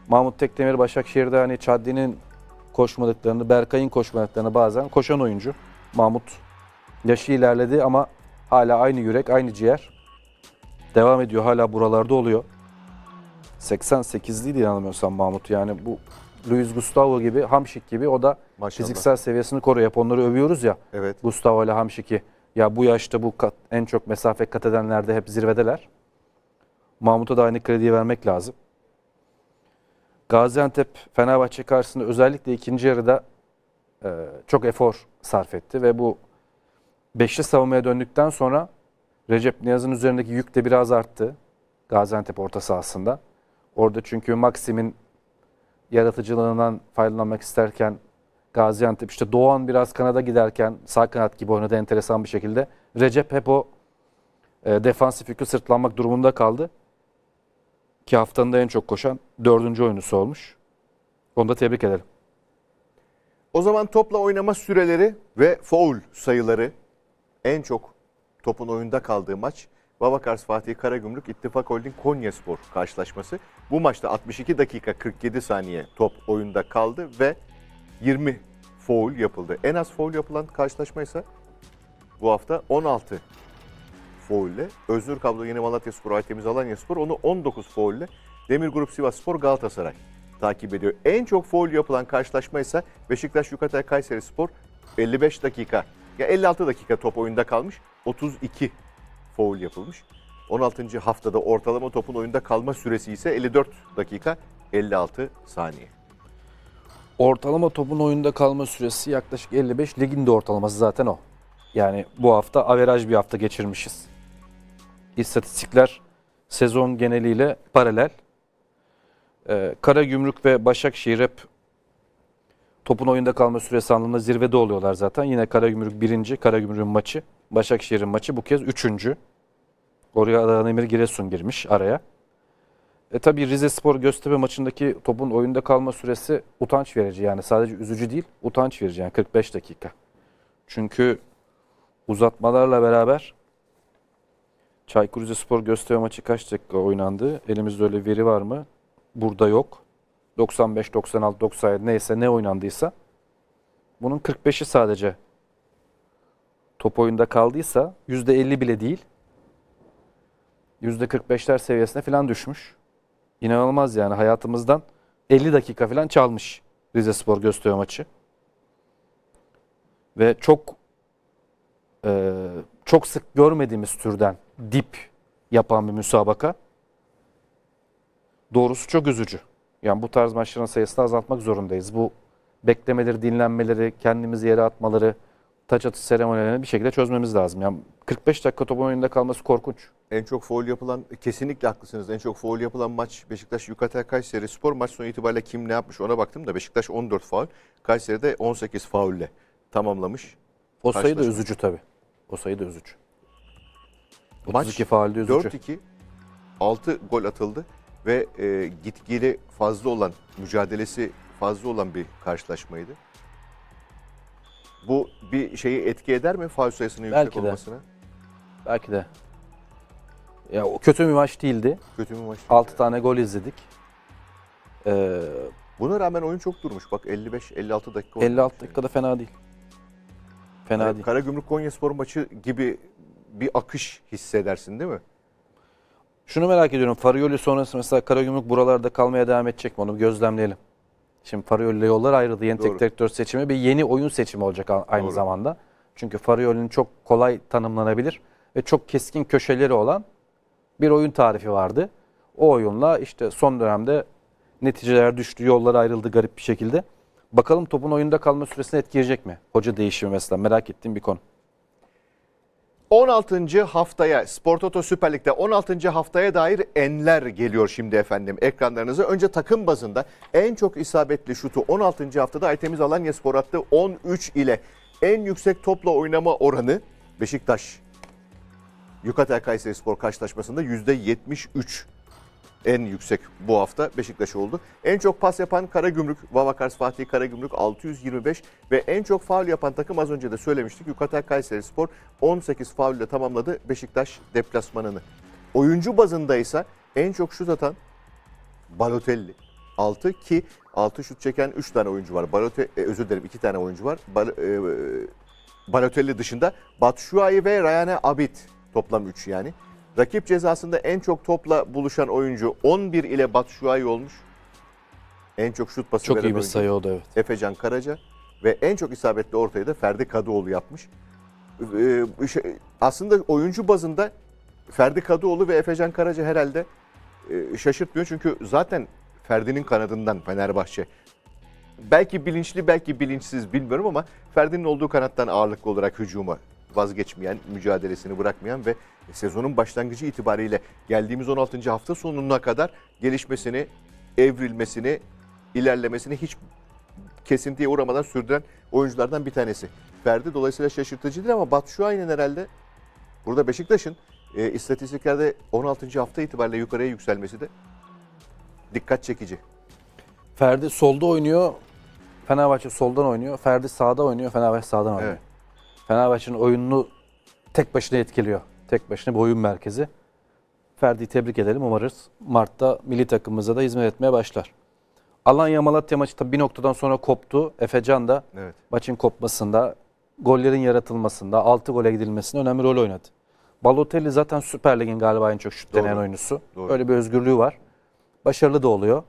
Mahmut Tekdemir Başakşehir'de hani Çaddi'nin koşmadıklarını, Berkay'ın koşmadıklarını bazen koşan oyuncu. Mahmut yaşı ilerledi ama hala aynı yürek, aynı ciğer. Devam ediyor hala buralarda oluyor. 88'liydi yanılmıyorsam Mahmut yani bu Luis Gustavo gibi, Hamşik gibi o da Maşallah. fiziksel seviyesini koruyor. Hep onları övüyoruz ya. Evet. Gustavo ile Hamşik'i. Ya bu yaşta bu kat, en çok mesafe kat edenler de hep zirvedeler. Mahmut'a da aynı krediyi vermek lazım. Gaziantep Fenerbahçe karşısında özellikle ikinci yarıda e, çok efor sarf etti ve bu beşli savunmaya döndükten sonra Recep Niyaz'ın üzerindeki yük de biraz arttı. Gaziantep orta sahasında. Orada çünkü Maxim'in yaratıcılığından faydalanmak isterken Gaziantep işte Doğan biraz kanada giderken sağ kanat gibi oynadı enteresan bir şekilde. Recep hep o e, defansif yükü sırtlanmak durumunda kaldı. Ki haftanın da en çok koşan dördüncü oyuncusu olmuş. Onu da tebrik edelim. O zaman topla oynama süreleri ve foul sayıları en çok topun oyunda kaldığı maç. Babakars Fatih Karagümrük İttifak Holding Konya Spor karşılaşması. Bu maçta 62 dakika 47 saniye top oyunda kaldı ve 20 foul yapıldı. En az foul yapılan karşılaşma ise bu hafta 16 faulle. Öznür Kablo Yeni Malatya Spor, Aytemiz Alanya Spor onu 19 faulle. Demir Grup Sivas Spor Galatasaray takip ediyor. En çok foul yapılan karşılaşma ise Beşiktaş Yukatay Kayseri Spor 55 dakika ya 56 dakika top oyunda kalmış. 32 foul yapılmış. 16. haftada ortalama topun oyunda kalma süresi ise 54 dakika 56 saniye. Ortalama topun oyunda kalma süresi yaklaşık 55. Ligin de ortalaması zaten o. Yani bu hafta averaj bir hafta geçirmişiz. İstatistikler sezon geneliyle paralel. Ee, Gümrük ve Başakşehir hep Topun oyunda kalma süresi anlamında zirvede oluyorlar zaten. Yine Karagümrük birinci, Karagümrük'ün maçı. Başakşehir'in maçı bu kez üçüncü. Oraya Adana Giresun girmiş araya. E tabi Rize Spor Göztepe maçındaki topun oyunda kalma süresi utanç verici. Yani sadece üzücü değil, utanç verici. Yani 45 dakika. Çünkü uzatmalarla beraber Çaykur Rizespor Göztepe maçı kaç dakika oynandı? Elimizde öyle veri var mı? Burada yok. 95, 96, 97 neyse ne oynandıysa bunun 45'i sadece top oyunda kaldıysa %50 bile değil %45'ler seviyesine falan düşmüş. İnanılmaz yani hayatımızdan 50 dakika falan çalmış Rize Spor Göztepe maçı. Ve çok e, çok sık görmediğimiz türden dip yapan bir müsabaka. Doğrusu çok üzücü. Yani bu tarz maçların sayısını azaltmak zorundayız. Bu beklemeleri, dinlenmeleri, kendimizi yere atmaları, taç atış seremonilerini bir şekilde çözmemiz lazım. Yani 45 dakika topun önünde kalması korkunç. En çok foul yapılan, kesinlikle haklısınız. En çok foul yapılan maç Beşiktaş Yukatel Kayseri spor maç sonu itibariyle kim ne yapmış ona baktım da Beşiktaş 14 faul, Kayseri de 18 faulle tamamlamış. O sayı da üzücü tabii. O sayı da üzücü. Maç üzücü. 4-2, 6 gol atıldı ve e, gitgide fazla olan, mücadelesi fazla olan bir karşılaşmaydı. Bu bir şeyi etki eder mi faul sayısının yüksek Belki de. Belki de. Ya o kötü bir maç değildi. Kötü bir maç. 6 yani. tane gol izledik. Ee, Buna rağmen oyun çok durmuş. Bak 55 56 dakika 56 dakikada yani. fena değil. Fena yani değil. Karagümrük Konyaspor maçı gibi bir akış hissedersin değil mi? Şunu merak ediyorum. Farioli sonrası mesela Karagümrük buralarda kalmaya devam edecek mi? Onu gözlemleyelim. Şimdi Farioli yollar ayrıldı. Yeni Doğru. tek direktör seçimi bir yeni oyun seçimi olacak aynı Doğru. zamanda. Çünkü Farioli'nin çok kolay tanımlanabilir ve çok keskin köşeleri olan bir oyun tarifi vardı. O oyunla işte son dönemde neticeler düştü, yollar ayrıldı garip bir şekilde. Bakalım topun oyunda kalma süresini etkileyecek mi? Hoca değişimi mesela merak ettiğim bir konu. 16. haftaya Spor Toto Süper Lig'de 16. haftaya dair enler geliyor şimdi efendim ekranlarınıza. Önce takım bazında en çok isabetli şutu 16. haftada Aytemiz Alanya Spor attı 13 ile. En yüksek topla oynama oranı Beşiktaş. Yukatel Kayseri Spor karşılaşmasında %73 en yüksek bu hafta Beşiktaş oldu. En çok pas yapan Karagümrük, Vavakars Fatih Karagümrük 625 ve en çok faul yapan takım az önce de söylemiştik. Yukatel Kayseri Spor 18 faul ile tamamladı Beşiktaş deplasmanını. Oyuncu bazında ise en çok şut atan Balotelli 6 ki 6 şut çeken 3 tane oyuncu var. Balotelli e, özür dilerim 2 tane oyuncu var. Bal, e, Balotelli dışında Batshuayi ve Rayane Abit toplam 3 yani. Rakip cezasında en çok topla buluşan oyuncu 11 ile Batshuayi olmuş. En çok şut pası Çok veren iyi bir oyuncu. sayı oldu evet. Efecan Karaca ve en çok isabetli ortayı da Ferdi Kadıoğlu yapmış. Ee, şey, aslında oyuncu bazında Ferdi Kadıoğlu ve Efecan Karaca herhalde e, şaşırtmıyor. Çünkü zaten Ferdi'nin kanadından Fenerbahçe. Belki bilinçli belki bilinçsiz bilmiyorum ama Ferdi'nin olduğu kanattan ağırlıklı olarak hücuma vazgeçmeyen, mücadelesini bırakmayan ve sezonun başlangıcı itibariyle geldiğimiz 16. hafta sonuna kadar gelişmesini, evrilmesini, ilerlemesini hiç kesintiye uğramadan sürdüren oyunculardan bir tanesi. Ferdi dolayısıyla şaşırtıcıdır ama Batu Şuay'ın herhalde burada Beşiktaş'ın e, istatistiklerde 16. hafta itibariyle yukarıya yükselmesi de dikkat çekici. Ferdi solda oynuyor. Fenerbahçe soldan oynuyor. Ferdi sağda oynuyor. Fenerbahçe sağdan oynuyor. Evet. Fenerbahçe'nin oyununu tek başına etkiliyor. Tek başına bir oyun merkezi. Ferdi tebrik edelim. Umarız Mart'ta milli takımımıza da hizmet etmeye başlar. Alanya Malatya maçı tabii bir noktadan sonra koptu. Efecan da evet. maçın kopmasında, gollerin yaratılmasında, 6 gole gidilmesinde önemli rol oynadı. Balotelli zaten Süper Lig'in galiba en çok şut deneyen oyuncusu. Doğru. Öyle bir özgürlüğü var. Başarılı da oluyor.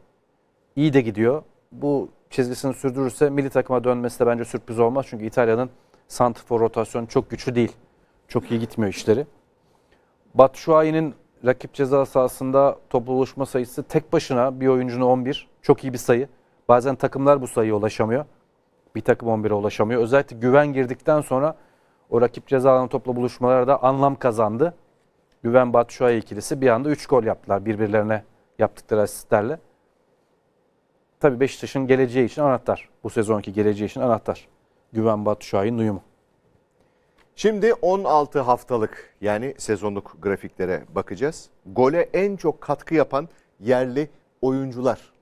İyi de gidiyor. Bu çizgisini sürdürürse milli takıma dönmesi de bence sürpriz olmaz. Çünkü İtalya'nın santrfor rotasyon çok güçlü değil. Çok iyi gitmiyor işleri. Batshuayi'nin rakip ceza sahasında toplu buluşma sayısı tek başına bir oyuncunun 11. Çok iyi bir sayı. Bazen takımlar bu sayıya ulaşamıyor. Bir takım 11'e ulaşamıyor. Özellikle güven girdikten sonra o rakip ceza alanı toplu buluşmalarda anlam kazandı. Güven Batshuayi ikilisi bir anda 3 gol yaptılar birbirlerine yaptıkları asistlerle. Tabii Beşiktaş'ın geleceği için anahtar. Bu sezonki geleceği için anahtar. Güven Batuşay'ın uyumu. Şimdi 16 haftalık yani sezonluk grafiklere bakacağız. Gole en çok katkı yapan yerli oyuncular.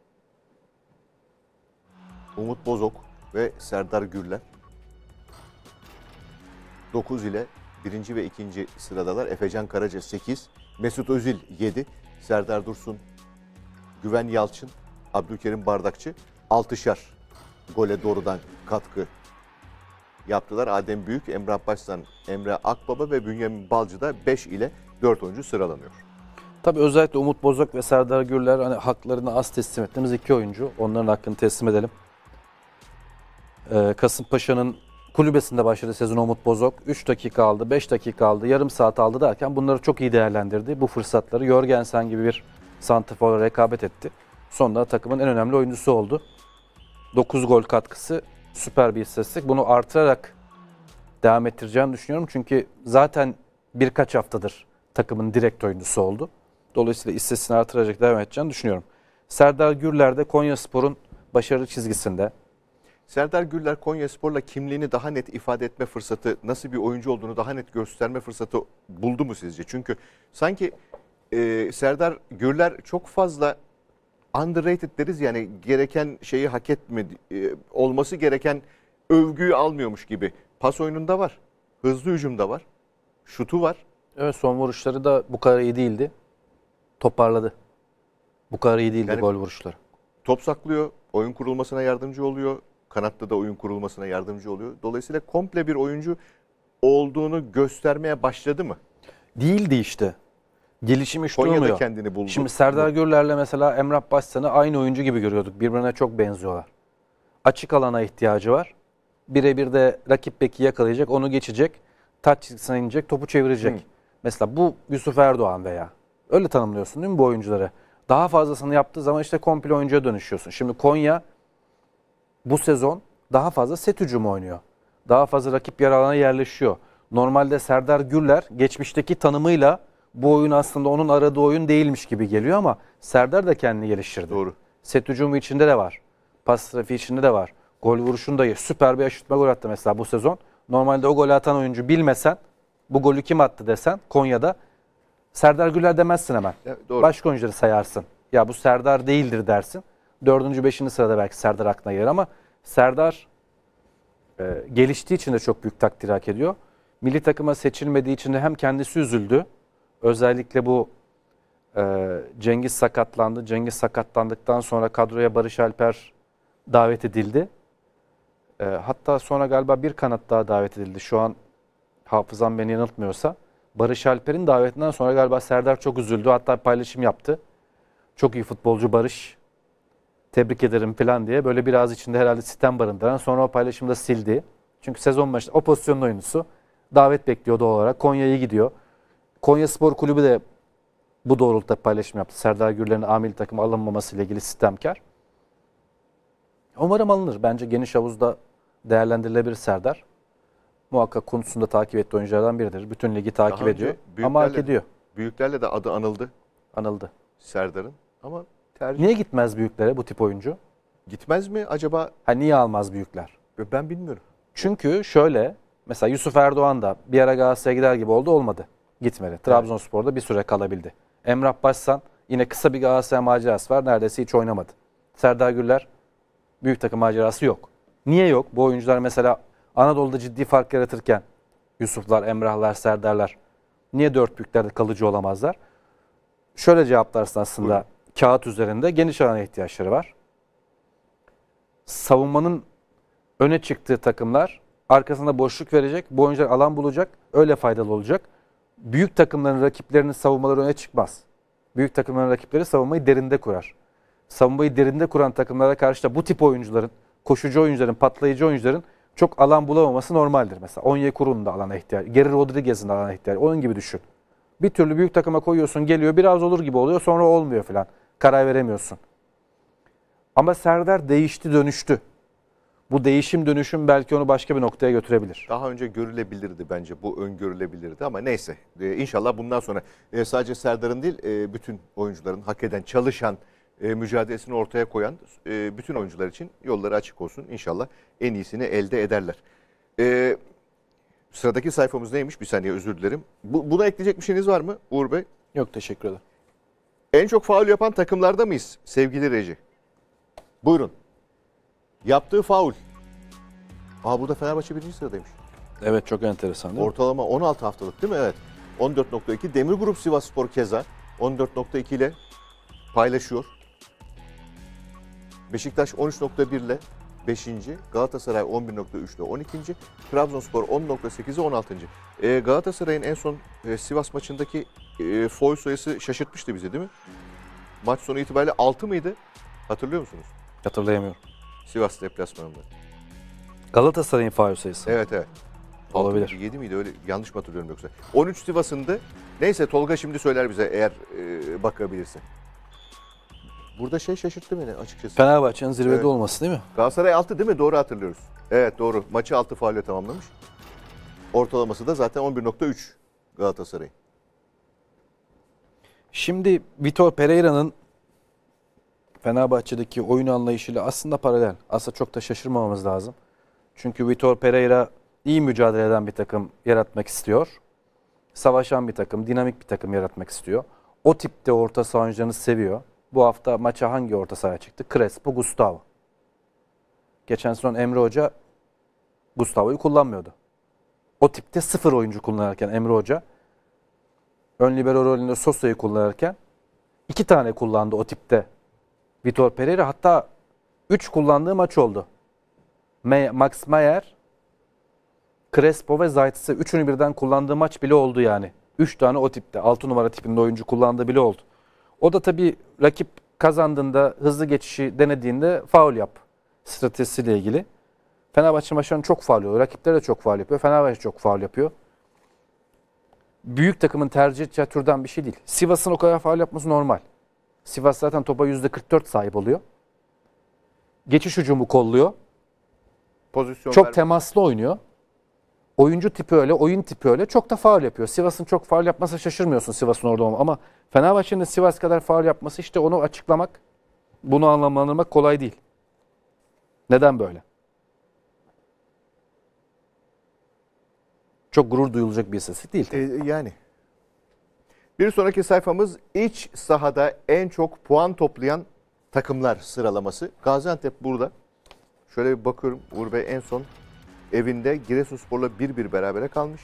Umut Bozok ve Serdar Gürler. 9 ile 1. ve 2. sıradalar. Efecan Karaca 8, Mesut Özil 7, Serdar Dursun, Güven Yalçın, Abdülkerim Bardakçı 6'şar gole doğrudan katkı yaptılar. Adem Büyük, Emrah baştan. Emre Akbaba ve Bünyamin Balcı da 5 ile 4 oyuncu sıralanıyor. Tabii özellikle Umut Bozok ve Serdar Gürler hani haklarını az teslim ettiğimiz iki oyuncu. Onların hakkını teslim edelim. Ee, Kasımpaşa'nın kulübesinde başladı sezon Umut Bozok. 3 dakika aldı, 5 dakika aldı, yarım saat aldı derken bunları çok iyi değerlendirdi. Bu fırsatları Jorgensen gibi bir santifora rekabet etti. Sonunda takımın en önemli oyuncusu oldu. 9 gol katkısı süper bir istatistik. Bunu artırarak devam ettireceğini düşünüyorum. Çünkü zaten birkaç haftadır takımın direkt oyuncusu oldu. Dolayısıyla istatistiğini artıracak devam edeceğini düşünüyorum. Serdar Gürler de Konya Spor'un başarı çizgisinde. Serdar Gürler Konya Spor'la kimliğini daha net ifade etme fırsatı, nasıl bir oyuncu olduğunu daha net gösterme fırsatı buldu mu sizce? Çünkü sanki e, Serdar Gürler çok fazla underrated deriz yani gereken şeyi hak etmedi e, olması gereken övgüyü almıyormuş gibi. Pas oyununda var. Hızlı hücumda var. Şutu var. Evet son vuruşları da bu kadar iyi değildi. Toparladı. Bu kadar iyi değildi yani, gol vuruşları. Top saklıyor. Oyun kurulmasına yardımcı oluyor. Kanatta da oyun kurulmasına yardımcı oluyor. Dolayısıyla komple bir oyuncu olduğunu göstermeye başladı mı? Değildi işte gelişimi şu Konya'da durmuyor. kendini buldu. Şimdi Serdar Gürler'le mesela Emrah Başsan'ı aynı oyuncu gibi görüyorduk. Birbirine çok benziyorlar. Açık alana ihtiyacı var. Birebir de rakip beki yakalayacak, onu geçecek. Taç çizgisine inecek, topu çevirecek. Hı. Mesela bu Yusuf Erdoğan veya. Öyle tanımlıyorsun değil mi bu oyuncuları? Daha fazlasını yaptığı zaman işte komple oyuncuya dönüşüyorsun. Şimdi Konya bu sezon daha fazla set hücumu oynuyor. Daha fazla rakip yer alana yerleşiyor. Normalde Serdar Gürler geçmişteki tanımıyla bu oyun aslında onun aradığı oyun değilmiş gibi geliyor ama Serdar da kendini geliştirdi. Doğru. Set hücumu içinde de var. Pas trafiği içinde de var. Gol vuruşunda süper bir aşırtma gol attı mesela bu sezon. Normalde o gol atan oyuncu bilmesen bu golü kim attı desen Konya'da Serdar Güler demezsin hemen. Evet, doğru. Başka oyuncuları sayarsın. Ya bu Serdar değildir dersin. Dördüncü, beşinci sırada belki Serdar aklına gelir ama Serdar e, geliştiği için de çok büyük takdir hak ediyor. Milli takıma seçilmediği için de hem kendisi üzüldü Özellikle bu e, Cengiz sakatlandı. Cengiz sakatlandıktan sonra kadroya Barış Alper davet edildi. E, hatta sonra galiba bir kanat daha davet edildi. Şu an hafızam beni yanıltmıyorsa. Barış Alper'in davetinden sonra galiba Serdar çok üzüldü. Hatta paylaşım yaptı. Çok iyi futbolcu Barış. Tebrik ederim falan diye. Böyle biraz içinde herhalde sitem barındıran. Sonra o paylaşımda sildi. Çünkü sezon başında o pozisyonun oyuncusu davet bekliyordu olarak. Konya'ya gidiyor. Konya Spor Kulübü de bu doğrultuda paylaşım yaptı. Serdar Gürler'in amil takım alınmaması ile ilgili sistemkar. Umarım alınır. Bence geniş havuzda değerlendirilebilir Serdar. Muhakkak konusunda takip ettiği oyunculardan biridir. Bütün ligi takip Daha ediyor ama hak ediyor. Büyüklerle de adı anıldı. Anıldı. Serdar'ın ama tercih... Niye gitmez büyüklere bu tip oyuncu? Gitmez mi acaba? Ha, niye almaz büyükler? Ben bilmiyorum. Çünkü şöyle mesela Yusuf Erdoğan da bir ara Galatasaray'a gider gibi oldu olmadı gitmedi. Trabzonspor'da bir süre kalabildi. Emrah Başsan yine kısa bir Galatasaray macerası var. Neredeyse hiç oynamadı. Serdar Güller büyük takım macerası yok. Niye yok? Bu oyuncular mesela Anadolu'da ciddi fark yaratırken Yusuflar, Emrahlar, Serdarlar niye dört büyüklerde kalıcı olamazlar? Şöyle cevaplarsın aslında Buyurun. kağıt üzerinde geniş alana ihtiyaçları var. Savunmanın öne çıktığı takımlar arkasında boşluk verecek, bu oyuncular alan bulacak, öyle faydalı olacak büyük takımların rakiplerinin savunmaları öne çıkmaz. Büyük takımların rakipleri savunmayı derinde kurar. Savunmayı derinde kuran takımlara karşı da bu tip oyuncuların, koşucu oyuncuların, patlayıcı oyuncuların çok alan bulamaması normaldir. Mesela Onyekuru'nun da alana ihtiyacı, Geri Rodriguez'in de alana ihtiyacı. Onun gibi düşün. Bir türlü büyük takıma koyuyorsun, geliyor biraz olur gibi oluyor, sonra olmuyor falan. Karar veremiyorsun. Ama Serdar değişti, dönüştü bu değişim dönüşüm belki onu başka bir noktaya götürebilir. Daha önce görülebilirdi bence bu öngörülebilirdi ama neyse ee, inşallah bundan sonra e, sadece Serdar'ın değil e, bütün oyuncuların hak eden çalışan e, mücadelesini ortaya koyan bütün oyuncular için yolları açık olsun inşallah en iyisini elde ederler. sıradaki sayfamız neymiş bir saniye özür dilerim. buna ekleyecek bir şeyiniz var mı Uğur Bey? Yok teşekkür ederim. En çok faul yapan takımlarda mıyız sevgili Reji? Buyurun. Yaptığı faul. Aa burada Fenerbahçe birinci sıradaymış. Evet çok enteresan değil mi? Ortalama 16 haftalık değil mi? Evet. 14.2 Demir Grup Sivas Spor keza 14.2 ile paylaşıyor. Beşiktaş 13.1 ile 5. Galatasaray 11.3 ile 12. Trabzonspor 10.8 ile 16. E, Galatasaray'ın en son e, Sivas maçındaki e, foul sayısı şaşırtmıştı bizi değil mi? Maç sonu itibariyle 6 mıydı? Hatırlıyor musunuz? Hatırlayamıyorum. Sivas deplasmanında. Galatasaray'ın faul sayısı. Evet evet. Olabilir. 7 miydi öyle yanlış mı hatırlıyorum yoksa? 13 Sivas'ındı. Neyse Tolga şimdi söyler bize eğer e, bakabilirsin. Burada şey şaşırttı beni açıkçası. Fenerbahçe'nin zirvede evet. olması değil mi? Galatasaray 6 değil mi? Doğru hatırlıyoruz. Evet doğru. Maçı 6 faulle tamamlamış. Ortalaması da zaten 11.3 Galatasaray. Şimdi Vitor Pereira'nın Fenerbahçe'deki oyun anlayışıyla aslında paralel. Aslında çok da şaşırmamamız lazım. Çünkü Vitor Pereira iyi mücadele eden bir takım yaratmak istiyor. Savaşan bir takım, dinamik bir takım yaratmak istiyor. O tipte orta saha seviyor. Bu hafta maça hangi orta sahaya çıktı? Crespo, Gustavo. Geçen sezon Emre Hoca Gustavo'yu kullanmıyordu. O tipte sıfır oyuncu kullanırken Emre Hoca ön libero rolünde Sosa'yı kullanırken iki tane kullandı o tipte Vitor Pereira hatta 3 kullandığı maç oldu. Max Mayer, Crespo ve Zayt'sı üçünü birden kullandığı maç bile oldu yani. 3 tane o tipte 6 numara tipinde oyuncu kullandığı bile oldu. O da tabii rakip kazandığında hızlı geçişi denediğinde faul yap stratejisiyle ilgili. Fenerbahçe maçlarını çok faul yapıyor. rakipler de çok faul yapıyor. Fenerbahçe çok faul yapıyor. Büyük takımın tercih edeceği türden bir şey değil. Sivas'ın o kadar faul yapması normal. Sivas zaten topa %44 sahip oluyor. Geçiş hücumu kolluyor. Pozisyon Çok ver. temaslı oynuyor. Oyuncu tipi öyle, oyun tipi öyle. Çok da faul yapıyor. Sivas'ın çok faul yapması şaşırmıyorsun Sivas'ın orada olma. Ama Fenerbahçe'nin Sivas kadar faul yapması işte onu açıklamak, bunu anlamlandırmak kolay değil. Neden böyle? Çok gurur duyulacak bir istatistik değil. E, yani. Bir sonraki sayfamız iç sahada en çok puan toplayan takımlar sıralaması. Gaziantep burada. Şöyle bir bakıyorum Uğur Bey en son evinde Giresunspor'la 1-1 berabere kalmış.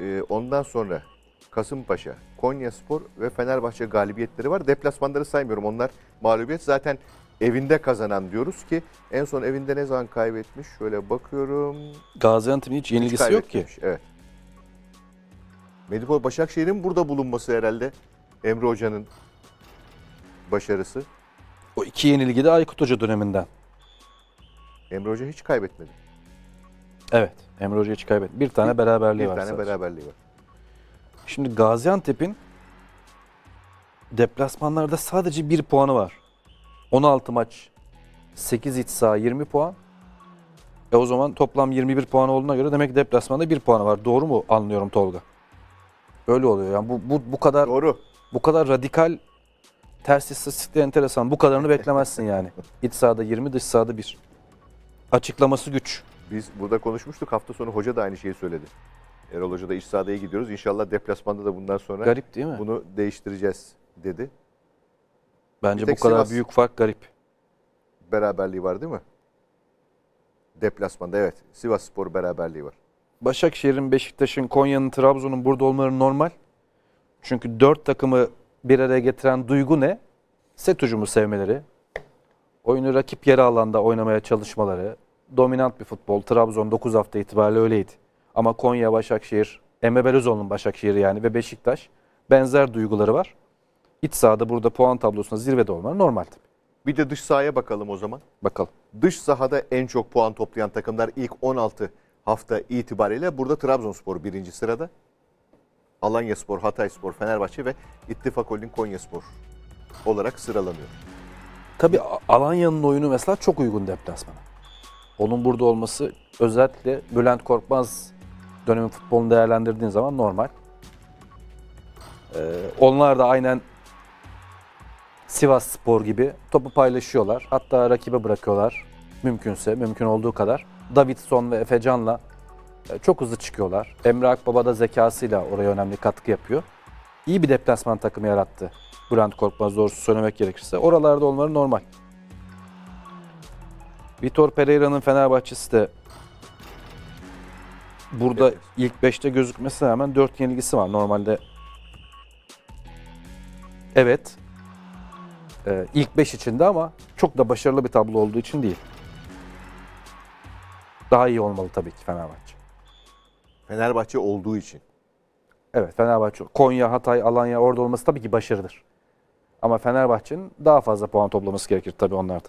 Ee, ondan sonra Kasımpaşa, Konyaspor ve Fenerbahçe galibiyetleri var. Deplasmanları saymıyorum. Onlar mağlubiyet zaten evinde kazanan diyoruz ki en son evinde ne zaman kaybetmiş? Şöyle bakıyorum. Gaziantep'in hiç yenilgisi hiç yok ki. Evet. Medipol Başakşehir'in burada bulunması herhalde Emre Hoca'nın başarısı. O iki yenilgi de Aykut Hoca döneminden. Emre Hoca hiç kaybetmedi. Evet. Emre Hoca hiç kaybetmedi. Bir tane beraberliği bir var. Bir tane sadece. beraberliği var. Şimdi Gaziantep'in deplasmanlarda sadece bir puanı var. 16 maç 8 iç saha 20 puan. E o zaman toplam 21 puan olduğuna göre demek deplasmanda bir puanı var. Doğru mu anlıyorum Tolga? Böyle oluyor. Yani bu bu bu kadar Doğru. bu kadar radikal ters istatistikler enteresan. Bu kadarını beklemezsin yani. İç sahada 20, dış sahada 1. Açıklaması güç. Biz burada konuşmuştuk. Hafta sonu hoca da aynı şeyi söyledi. Erol Hoca da iç sahadaya gidiyoruz. İnşallah deplasmanda da bundan sonra garip değil mi? bunu değiştireceğiz dedi. Bence bu kadar Sivas büyük fark garip. Beraberliği var değil mi? Deplasmanda evet. Sivas Spor beraberliği var. Başakşehir'in, Beşiktaş'ın, Konya'nın, Trabzon'un burada olmaları normal. Çünkü dört takımı bir araya getiren duygu ne? Set ucumu sevmeleri, oyunu rakip yarı alanda oynamaya çalışmaları, dominant bir futbol. Trabzon 9 hafta itibariyle öyleydi. Ama Konya, Başakşehir, Emre Belözoğlu'nun Başakşehir'i yani ve Beşiktaş benzer duyguları var. İç sahada burada puan tablosunda zirvede olmaları normal tabii. Bir de dış sahaya bakalım o zaman. Bakalım. Dış sahada en çok puan toplayan takımlar ilk 16 hafta itibariyle burada Trabzonspor birinci sırada. Alanya Spor, Hatay Spor, Fenerbahçe ve İttifak Holding Konya Spor olarak sıralanıyor. Tabi Alanya'nın oyunu mesela çok uygun deplasmana. Onun burada olması özellikle Bülent Korkmaz dönemin futbolunu değerlendirdiğin zaman normal. Ee, onlar da aynen Sivas Spor gibi topu paylaşıyorlar. Hatta rakibe bırakıyorlar mümkünse, mümkün olduğu kadar. Davidson ve Efecan'la e, çok hızlı çıkıyorlar. Emre Akbaba da zekasıyla oraya önemli katkı yapıyor. İyi bir deplasman takımı yarattı. Brand Korkmaz doğrusu söylemek gerekirse. Oralarda olmaları normal. Vitor Pereira'nın Fenerbahçe'si de burada evet. ilk 5'te gözükmesine rağmen 4 yenilgisi var. Normalde evet e, ilk 5 içinde ama çok da başarılı bir tablo olduğu için değil. Daha iyi olmalı tabii ki Fenerbahçe. Fenerbahçe olduğu için. Evet Fenerbahçe, Konya, Hatay, Alanya orada olması tabii ki başarıdır. Ama Fenerbahçe'nin daha fazla puan toplaması gerekir tabii onlarda.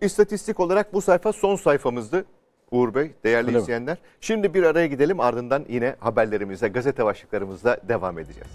İstatistik olarak bu sayfa son sayfamızdı. Uğur Bey, değerli Öyle izleyenler. Mi? Şimdi bir araya gidelim ardından yine haberlerimize, gazete başlıklarımızla devam edeceğiz.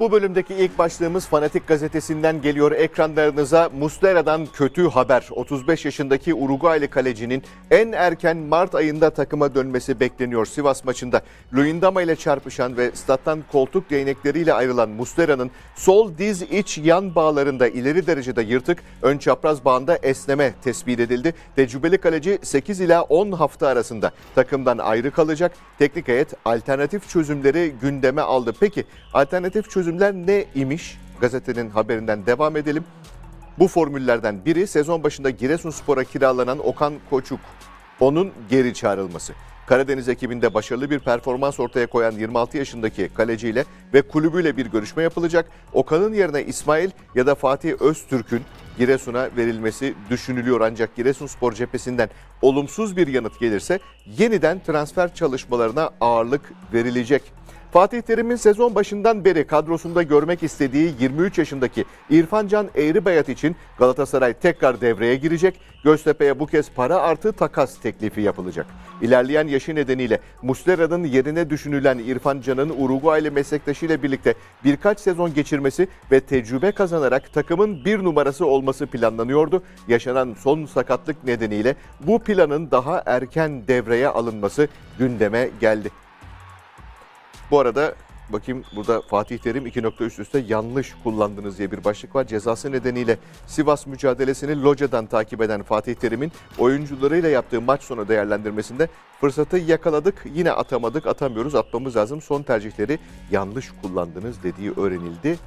Bu bölümdeki ilk başlığımız Fanatik Gazetesi'nden geliyor ekranlarınıza. Muslera'dan kötü haber. 35 yaşındaki Uruguaylı kalecinin en erken Mart ayında takıma dönmesi bekleniyor Sivas maçında. Luyendama ile çarpışan ve stat'tan koltuk değnekleriyle ayrılan Muslera'nın sol diz iç yan bağlarında ileri derecede yırtık, ön çapraz bağında esneme tespit edildi. Tecrübeli kaleci 8 ila 10 hafta arasında takımdan ayrı kalacak. Teknik heyet alternatif çözümleri gündeme aldı. Peki alternatif çözüm çözümler ne imiş? Gazetenin haberinden devam edelim. Bu formüllerden biri sezon başında Giresunspor'a kiralanan Okan Koçuk. Onun geri çağrılması. Karadeniz ekibinde başarılı bir performans ortaya koyan 26 yaşındaki kaleciyle ve kulübüyle bir görüşme yapılacak. Okan'ın yerine İsmail ya da Fatih Öztürk'ün Giresun'a verilmesi düşünülüyor ancak Giresunspor cephesinden olumsuz bir yanıt gelirse yeniden transfer çalışmalarına ağırlık verilecek. Fatih Terim'in sezon başından beri kadrosunda görmek istediği 23 yaşındaki İrfan Can Eğribayat için Galatasaray tekrar devreye girecek. Göztepe'ye bu kez para artı takas teklifi yapılacak. İlerleyen yaşı nedeniyle Muslera'nın yerine düşünülen İrfan Can'ın Uruguaylı meslektaşıyla birlikte birkaç sezon geçirmesi ve tecrübe kazanarak takımın bir numarası olması planlanıyordu. Yaşanan son sakatlık nedeniyle bu planın daha erken devreye alınması gündeme geldi. Bu arada bakayım burada Fatih Terim 2.3 üstte yanlış kullandınız diye bir başlık var. Cezası nedeniyle Sivas mücadelesini locadan takip eden Fatih Terim'in oyuncularıyla yaptığı maç sonu değerlendirmesinde fırsatı yakaladık yine atamadık atamıyoruz atmamız lazım son tercihleri yanlış kullandınız dediği öğrenildi.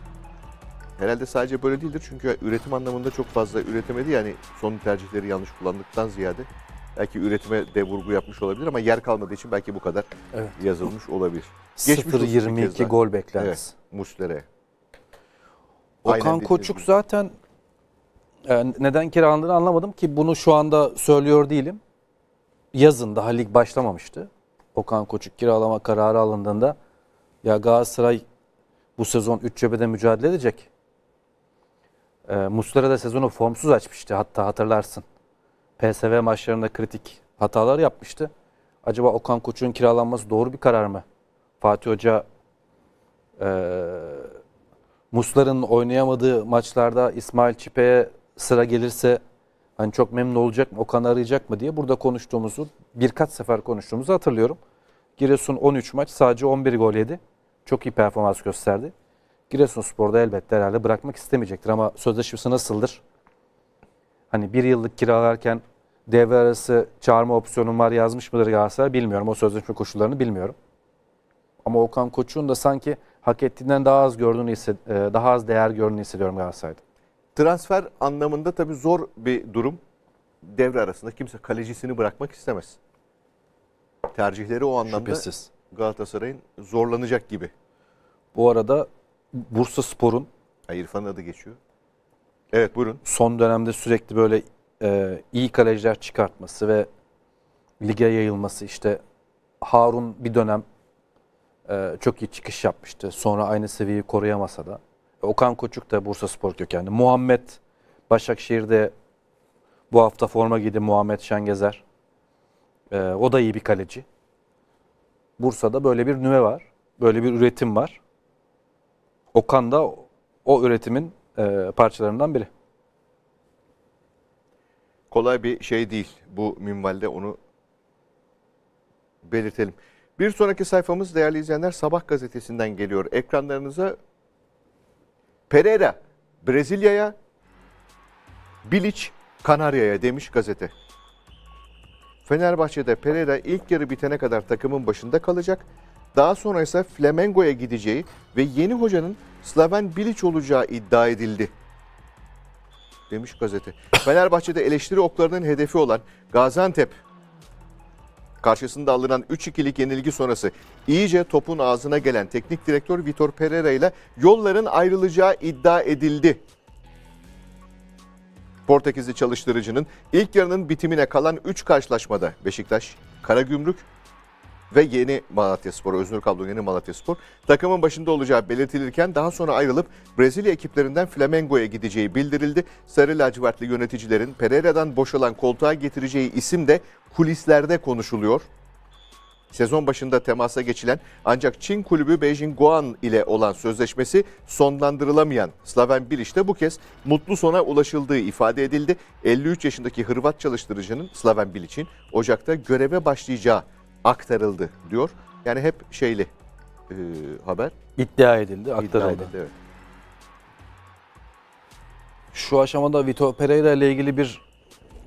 Herhalde sadece böyle değildir çünkü üretim anlamında çok fazla üretemedi yani son tercihleri yanlış kullandıktan ziyade belki üretime de vurgu yapmış olabilir ama yer kalmadığı için belki bu kadar evet. yazılmış olabilir. 0-22 gol beklentisi. Evet, Muslere. Okan Koçuk mi? zaten yani e, neden kiralandığını anlamadım ki bunu şu anda söylüyor değilim. Yazın daha lig başlamamıştı. Okan Koçuk kiralama kararı alındığında ya Galatasaray bu sezon 3 cebede mücadele edecek. E, Muslera da sezonu formsuz açmıştı hatta hatırlarsın. PSV maçlarında kritik hatalar yapmıştı. Acaba Okan Koç'un kiralanması doğru bir karar mı? Fatih Hoca e, Muslar'ın oynayamadığı maçlarda İsmail Çipe'ye sıra gelirse hani çok memnun olacak mı, Okan arayacak mı diye burada konuştuğumuzu, birkaç sefer konuştuğumuzu hatırlıyorum. Giresun 13 maç sadece 11 gol yedi. Çok iyi performans gösterdi. Giresun sporda elbette herhalde bırakmak istemeyecektir ama sözleşmesi nasıldır? Hani bir yıllık kiralarken devre arası çağırma opsiyonum var yazmış mıdır Galatasaray bilmiyorum. O sözleşme koşullarını bilmiyorum. Ama Okan Koç'un da sanki hak ettiğinden daha az gördüğünü hissed e, daha az değer gördüğünü hissediyorum Galatasaray'da. Transfer anlamında tabii zor bir durum. Devre arasında kimse kalecisini bırakmak istemez. Tercihleri o anlamda Şüphesiz. Galatasaray'ın zorlanacak gibi. Bu arada Bursa Spor'un... İrfan'ın adı geçiyor. Evet buyurun. Son dönemde sürekli böyle e, iyi kaleciler çıkartması ve lige yayılması işte Harun bir dönem e, çok iyi çıkış yapmıştı. Sonra aynı seviyeyi koruyamasa da. Okan Koçuk da Bursa Spor kökenli. Muhammed Başakşehir'de bu hafta forma giydi Muhammed Şengezer. E, o da iyi bir kaleci. Bursa'da böyle bir nüve var. Böyle bir üretim var. Okan da o üretimin e, parçalarından biri kolay bir şey değil bu minvalde onu belirtelim. Bir sonraki sayfamız değerli izleyenler Sabah gazetesinden geliyor. Ekranlarınıza Pereira Brezilya'ya, Bilic Kanarya'ya demiş gazete. Fenerbahçe'de Pereira ilk yarı bitene kadar takımın başında kalacak. Daha sonra ise Flamengo'ya gideceği ve yeni hocanın Slaven Bilic olacağı iddia edildi demiş gazete. Fenerbahçe'de eleştiri oklarının hedefi olan Gaziantep karşısında alınan 3-2'lik yenilgi sonrası iyice topun ağzına gelen teknik direktör Vitor Pereira ile yolların ayrılacağı iddia edildi. Portekizli çalıştırıcının ilk yarının bitimine kalan 3 karşılaşmada Beşiktaş, Karagümrük ve yeni Malatya Spor, Öznur Kablo yeni Malatya Spor takımın başında olacağı belirtilirken daha sonra ayrılıp Brezilya ekiplerinden Flamengo'ya gideceği bildirildi. Sarı lacivertli yöneticilerin Pereira'dan boşalan koltuğa getireceği isim de kulislerde konuşuluyor. Sezon başında temasa geçilen ancak Çin kulübü Beijing Guan ile olan sözleşmesi sonlandırılamayan Slaven Bilic de bu kez mutlu sona ulaşıldığı ifade edildi. 53 yaşındaki Hırvat çalıştırıcının Slaven Bilic'in Ocak'ta göreve başlayacağı aktarıldı diyor. Yani hep şeyli e, haber. İddia edildi, aktarıldı. İddia edildi, evet. Şu aşamada Vito Pereira ile ilgili bir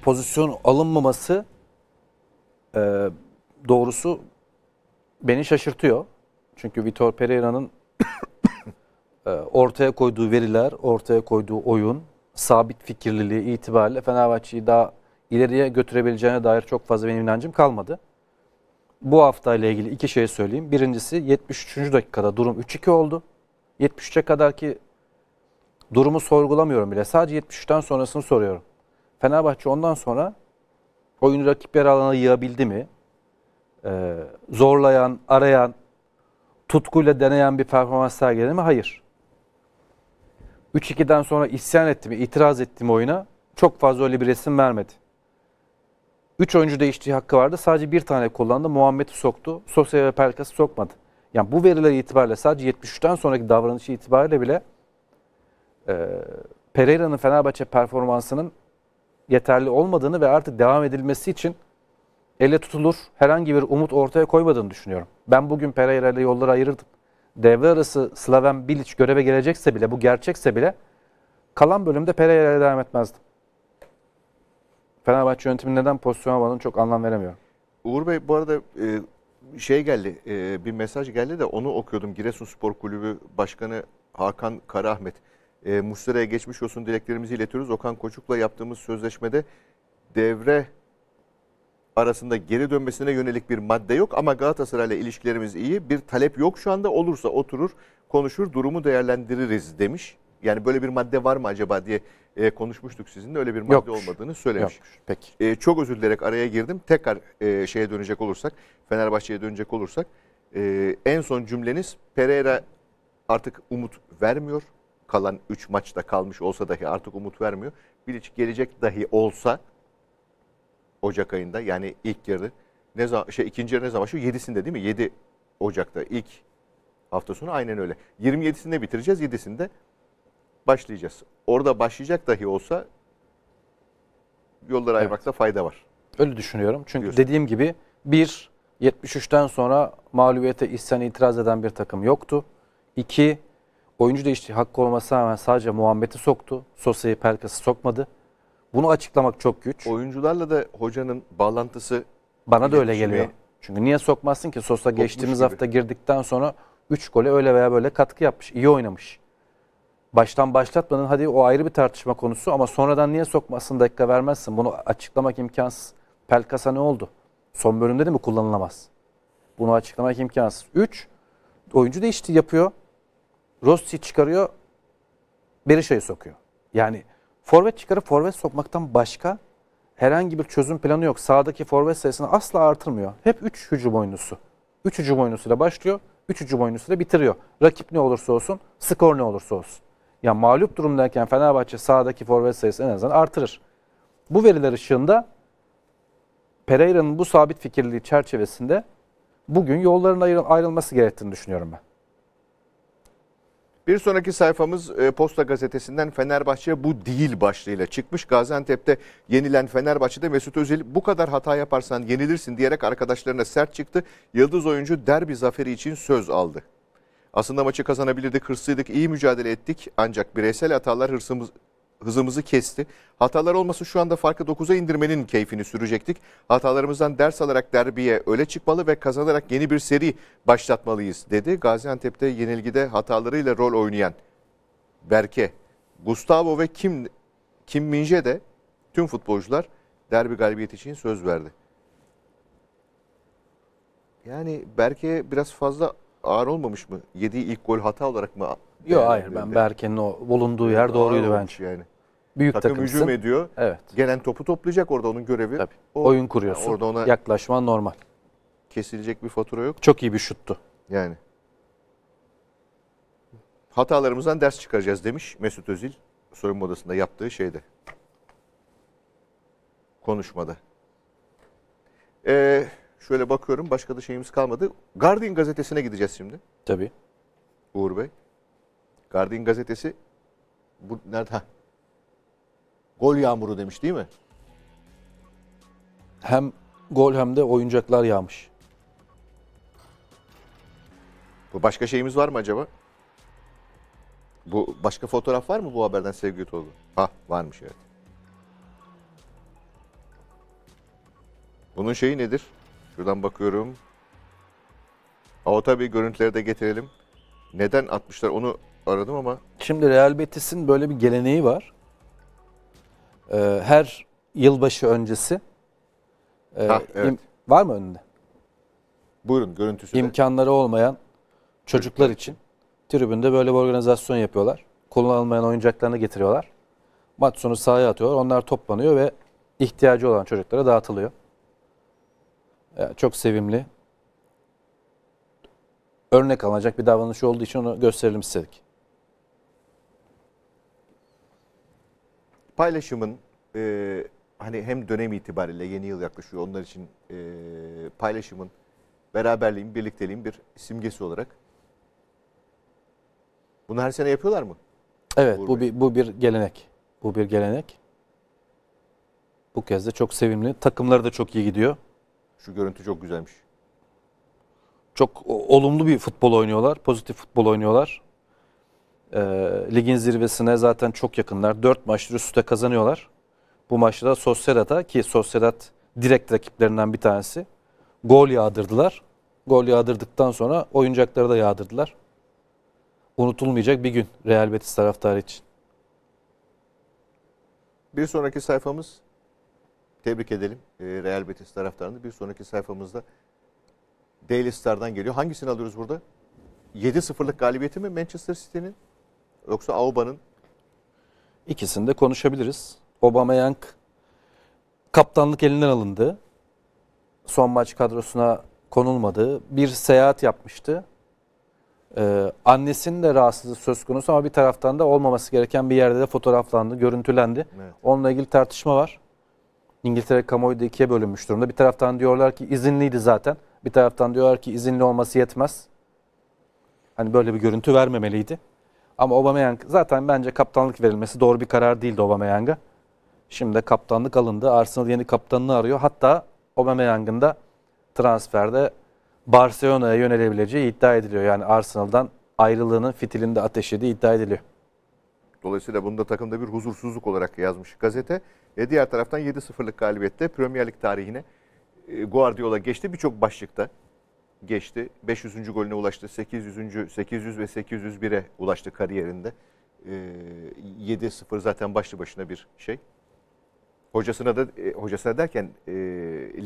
pozisyon alınmaması e, doğrusu beni şaşırtıyor. Çünkü Vitor Pereira'nın e, ortaya koyduğu veriler, ortaya koyduğu oyun, sabit fikirliliği itibariyle Fenerbahçe'yi daha ileriye götürebileceğine dair çok fazla benim inancım kalmadı bu hafta ile ilgili iki şey söyleyeyim. Birincisi 73. dakikada durum 3-2 oldu. 73'e kadarki durumu sorgulamıyorum bile. Sadece 73'ten sonrasını soruyorum. Fenerbahçe ondan sonra oyunu rakipler alana yığabildi mi? Ee, zorlayan, arayan, tutkuyla deneyen bir performans sergiledi mi? Hayır. 3-2'den sonra isyan etti mi, itiraz etti mi oyuna? Çok fazla öyle bir resim vermedi. 3 oyuncu değiştiği hakkı vardı. Sadece bir tane kullandı. Muhammed'i soktu. Sosyal ve Pelkas'ı sokmadı. Yani bu veriler itibariyle sadece 73'ten sonraki davranışı itibariyle bile e, Pereira'nın Fenerbahçe performansının yeterli olmadığını ve artık devam edilmesi için elle tutulur herhangi bir umut ortaya koymadığını düşünüyorum. Ben bugün Pereira ile yolları ayırırdım. Devre arası Slaven Bilic göreve gelecekse bile bu gerçekse bile kalan bölümde Pereira devam etmezdim. Fenerbahçe yönetimi neden pozisyon almadığını çok anlam veremiyor. Uğur Bey bu arada e, şey geldi e, bir mesaj geldi de onu okuyordum. Giresun Spor Kulübü Başkanı Hakan Karahmet E, Muslera'ya geçmiş olsun dileklerimizi iletiyoruz. Okan Koçuk'la yaptığımız sözleşmede devre arasında geri dönmesine yönelik bir madde yok ama Galatasaray'la ilişkilerimiz iyi. Bir talep yok şu anda olursa oturur konuşur durumu değerlendiririz demiş. Yani böyle bir madde var mı acaba diye e, konuşmuştuk sizinle öyle bir madde Yokmuş. olmadığını söylemiş. Yokmuş. Peki. E, çok özür dilerek araya girdim. Tekrar e, şeye dönecek olursak, Fenerbahçe'ye dönecek olursak e, en son cümleniz Pereira artık umut vermiyor. Kalan 3 maçta kalmış olsa dahi artık umut vermiyor. Bilic gelecek dahi olsa Ocak ayında yani ilk yarı ne zaman şey ikinci yarı ne zaman şu 7'sinde değil mi? 7 Ocak'ta ilk hafta sonu aynen öyle. 27'sinde bitireceğiz 7'sinde başlayacağız. Orada başlayacak dahi olsa yolları ayırmakta fayda var. Öyle düşünüyorum. Çünkü Diyorsun. dediğim gibi bir 73'ten sonra mağlubiyete isyan itiraz eden bir takım yoktu. İki oyuncu değişti hakkı olmasına rağmen sadece Muhammed'i soktu. Sosa'yı Pelkas'ı sokmadı. Bunu açıklamak çok güç. Oyuncularla da hocanın bağlantısı bana da öyle geliyor. Çünkü niye sokmazsın ki Sosa geçtiğimiz gibi. hafta girdikten sonra 3 gole öyle veya böyle katkı yapmış. İyi oynamış baştan başlatmanın hadi o ayrı bir tartışma konusu ama sonradan niye sokmasın dakika vermezsin bunu açıklamak imkansız. Pelkasa ne oldu? Son bölümde de mi kullanılamaz? Bunu açıklamak imkansız. 3. Oyuncu değişti yapıyor. Rossi çıkarıyor. Berisha'yı sokuyor. Yani forvet çıkarıp forvet sokmaktan başka herhangi bir çözüm planı yok. Sağdaki forvet sayısını asla artırmıyor. Hep 3 hücum oyuncusu. 3 hücum oyuncusuyla başlıyor. 3 hücum oyuncusuyla bitiriyor. Rakip ne olursa olsun, skor ne olursa olsun. Ya mağlup durumdayken Fenerbahçe sahadaki forvet sayısı en azından artırır. Bu veriler ışığında Pereira'nın bu sabit fikirliği çerçevesinde bugün yolların ayrılması gerektiğini düşünüyorum ben. Bir sonraki sayfamız e, Posta Gazetesi'nden Fenerbahçe bu değil başlığıyla çıkmış. Gaziantep'te yenilen Fenerbahçe'de Mesut Özil bu kadar hata yaparsan yenilirsin diyerek arkadaşlarına sert çıktı. Yıldız oyuncu derbi zaferi için söz aldı. Aslında maçı kazanabilirdik, hırslıydık, iyi mücadele ettik. Ancak bireysel hatalar hırsımız, hızımızı kesti. Hatalar olması şu anda farkı 9'a indirmenin keyfini sürecektik. Hatalarımızdan ders alarak derbiye öyle çıkmalı ve kazanarak yeni bir seri başlatmalıyız dedi. Gaziantep'te yenilgide hatalarıyla rol oynayan Berke, Gustavo ve Kim, Kim Minje de tüm futbolcular derbi galibiyeti için söz verdi. Yani Berke'ye biraz fazla ağır olmamış mı? Yediği ilk gol hata olarak mı? Yok hayır ben Berke'nin o bulunduğu yer ağır doğruydu bence. Yani. Büyük Takım takımsın. hücum ediyor. Evet. Gelen topu toplayacak orada onun görevi. Tabii. O, Oyun kuruyorsun. Yani orada ona yaklaşman normal. Kesilecek bir fatura yok. Çok iyi bir şuttu. Yani. Hatalarımızdan ders çıkaracağız demiş Mesut Özil soyunma odasında yaptığı şeyde. Konuşmada. Eee Şöyle bakıyorum başka da şeyimiz kalmadı. Guardian gazetesine gideceğiz şimdi. Tabii. Uğur Bey. Guardian gazetesi bu nerede? Gol yağmuru demiş değil mi? Hem gol hem de oyuncaklar yağmış. Bu başka şeyimiz var mı acaba? Bu başka fotoğraf var mı bu haberden sevgili Tolga? Ha varmış evet. Bunun şeyi nedir? Şuradan bakıyorum. Ama tabii görüntüleri de getirelim. Neden atmışlar onu aradım ama. Şimdi Real Betis'in böyle bir geleneği var. Ee, her yılbaşı öncesi. E, Hah, evet. im, var mı önünde? Buyurun görüntüsü. İmkanları de. olmayan çocuklar Çocuk. için tribünde böyle bir organizasyon yapıyorlar. Kullanılmayan oyuncaklarını getiriyorlar. Maç sonu sahaya atıyorlar. Onlar toplanıyor ve ihtiyacı olan çocuklara dağıtılıyor. E, çok sevimli. Örnek alınacak bir davranış olduğu için onu gösterelim istedik. Paylaşımın e, hani hem dönem itibariyle yeni yıl yaklaşıyor onlar için e, paylaşımın beraberliğin, birlikteliğin bir simgesi olarak. Bunu her sene yapıyorlar mı? Evet, Uğur bu Bey. bir, bu bir gelenek. Bu bir gelenek. Bu kez de çok sevimli. Takımları da çok iyi gidiyor. Şu görüntü çok güzelmiş. Çok olumlu bir futbol oynuyorlar. Pozitif futbol oynuyorlar. E, ligin zirvesine zaten çok yakınlar. Dört maçları üstte kazanıyorlar. Bu maçta da Sosyedat'a ki Sosyedat direkt rakiplerinden bir tanesi. Gol yağdırdılar. Gol yağdırdıktan sonra oyuncakları da yağdırdılar. Unutulmayacak bir gün Real Betis taraftarı için. Bir sonraki sayfamız tebrik edelim e, Real Betis taraftarını. Bir sonraki sayfamızda Daily Star'dan geliyor. Hangisini alıyoruz burada? 7-0'lık galibiyeti mi Manchester City'nin yoksa Auban'ın? İkisini de konuşabiliriz. Aubameyang kaptanlık elinden alındı. Son maç kadrosuna konulmadı. Bir seyahat yapmıştı. Ee, annesinin de rahatsızlığı söz konusu ama bir taraftan da olmaması gereken bir yerde de fotoğraflandı, görüntülendi. Evet. Onunla ilgili tartışma var. İngiltere kamuoyu da ikiye bölünmüş durumda. Bir taraftan diyorlar ki izinliydi zaten. Bir taraftan diyorlar ki izinli olması yetmez. Hani böyle bir görüntü vermemeliydi. Ama Aubameyang zaten bence kaptanlık verilmesi doğru bir karar değildi Aubameyang'a. Şimdi de kaptanlık alındı. Arsenal yeni kaptanını arıyor. Hatta Aubameyang'ın da transferde Barcelona'ya yönelebileceği iddia ediliyor. Yani Arsenal'dan ayrılığının fitilinde ateşlediği iddia ediliyor. Dolayısıyla bunu da takımda bir huzursuzluk olarak yazmış gazete. E diğer taraftan 7-0'lık galibiyette Premier Lig tarihine e, Guardiola geçti birçok başlıkta geçti. 500. golüne ulaştı. 800. 800 ve 801'e ulaştı kariyerinde. E, 7-0 zaten başlı başına bir şey. Hocasına da e, hocasına derken e,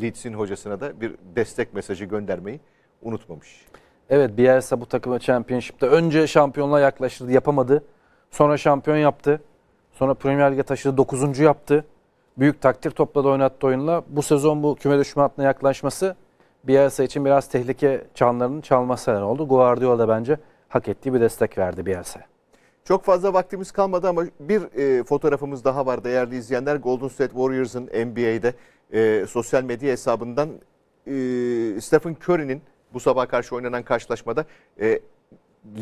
Leeds'in hocasına da bir destek mesajı göndermeyi unutmamış. Evet Bielsa bu takıma Championship'te önce şampiyonluğa yaklaştırdı yapamadı. Sonra şampiyon yaptı. Sonra Premier Lig'e taşıdı. Dokuzuncu yaptı. Büyük takdir topladı oynattığı oyunla. Bu sezon bu küme düşme hattına yaklaşması Bielsa için biraz tehlike çanlarının çalması neden oldu. Guardiola da bence hak ettiği bir destek verdi Bielsa. Çok fazla vaktimiz kalmadı ama bir e, fotoğrafımız daha var değerli izleyenler. Golden State Warriors'ın NBA'de e, sosyal medya hesabından e, Stephen Curry'nin bu sabah karşı oynanan karşılaşmada e,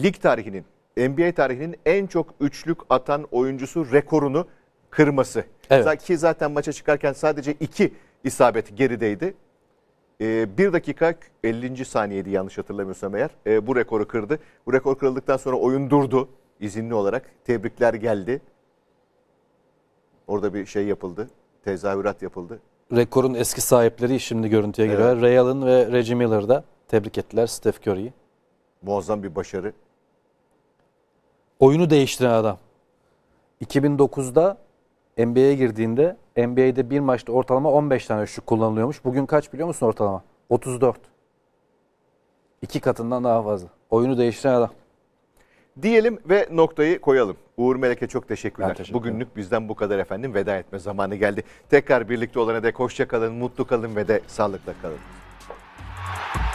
lig tarihinin NBA tarihinin en çok üçlük atan oyuncusu rekorunu kırması. Evet. Ki zaten maça çıkarken sadece iki isabet gerideydi. E, ee, 1 dakika 50. saniyeydi yanlış hatırlamıyorsam eğer. E, bu rekoru kırdı. Bu rekor kırıldıktan sonra oyun durdu izinli olarak. Tebrikler geldi. Orada bir şey yapıldı. Tezahürat yapıldı. Rekorun eski sahipleri şimdi görüntüye giriyor. Evet. Ray Allen ve Reggie Miller'da tebrik ettiler Steph Curry'yi. Muazzam bir başarı. Oyunu değiştiren adam. 2009'da NBA'ye girdiğinde NBA'de bir maçta ortalama 15 tane şut kullanılıyormuş. Bugün kaç biliyor musun ortalama? 34. İki katından daha fazla. Oyunu değiştiren adam. Diyelim ve noktayı koyalım. Uğur Melek'e çok teşekkürler. Teşekkür Bugünlük bizden bu kadar efendim. Veda etme zamanı geldi. Tekrar birlikte olana dek hoşça kalın, mutlu kalın ve de sağlıkla kalın.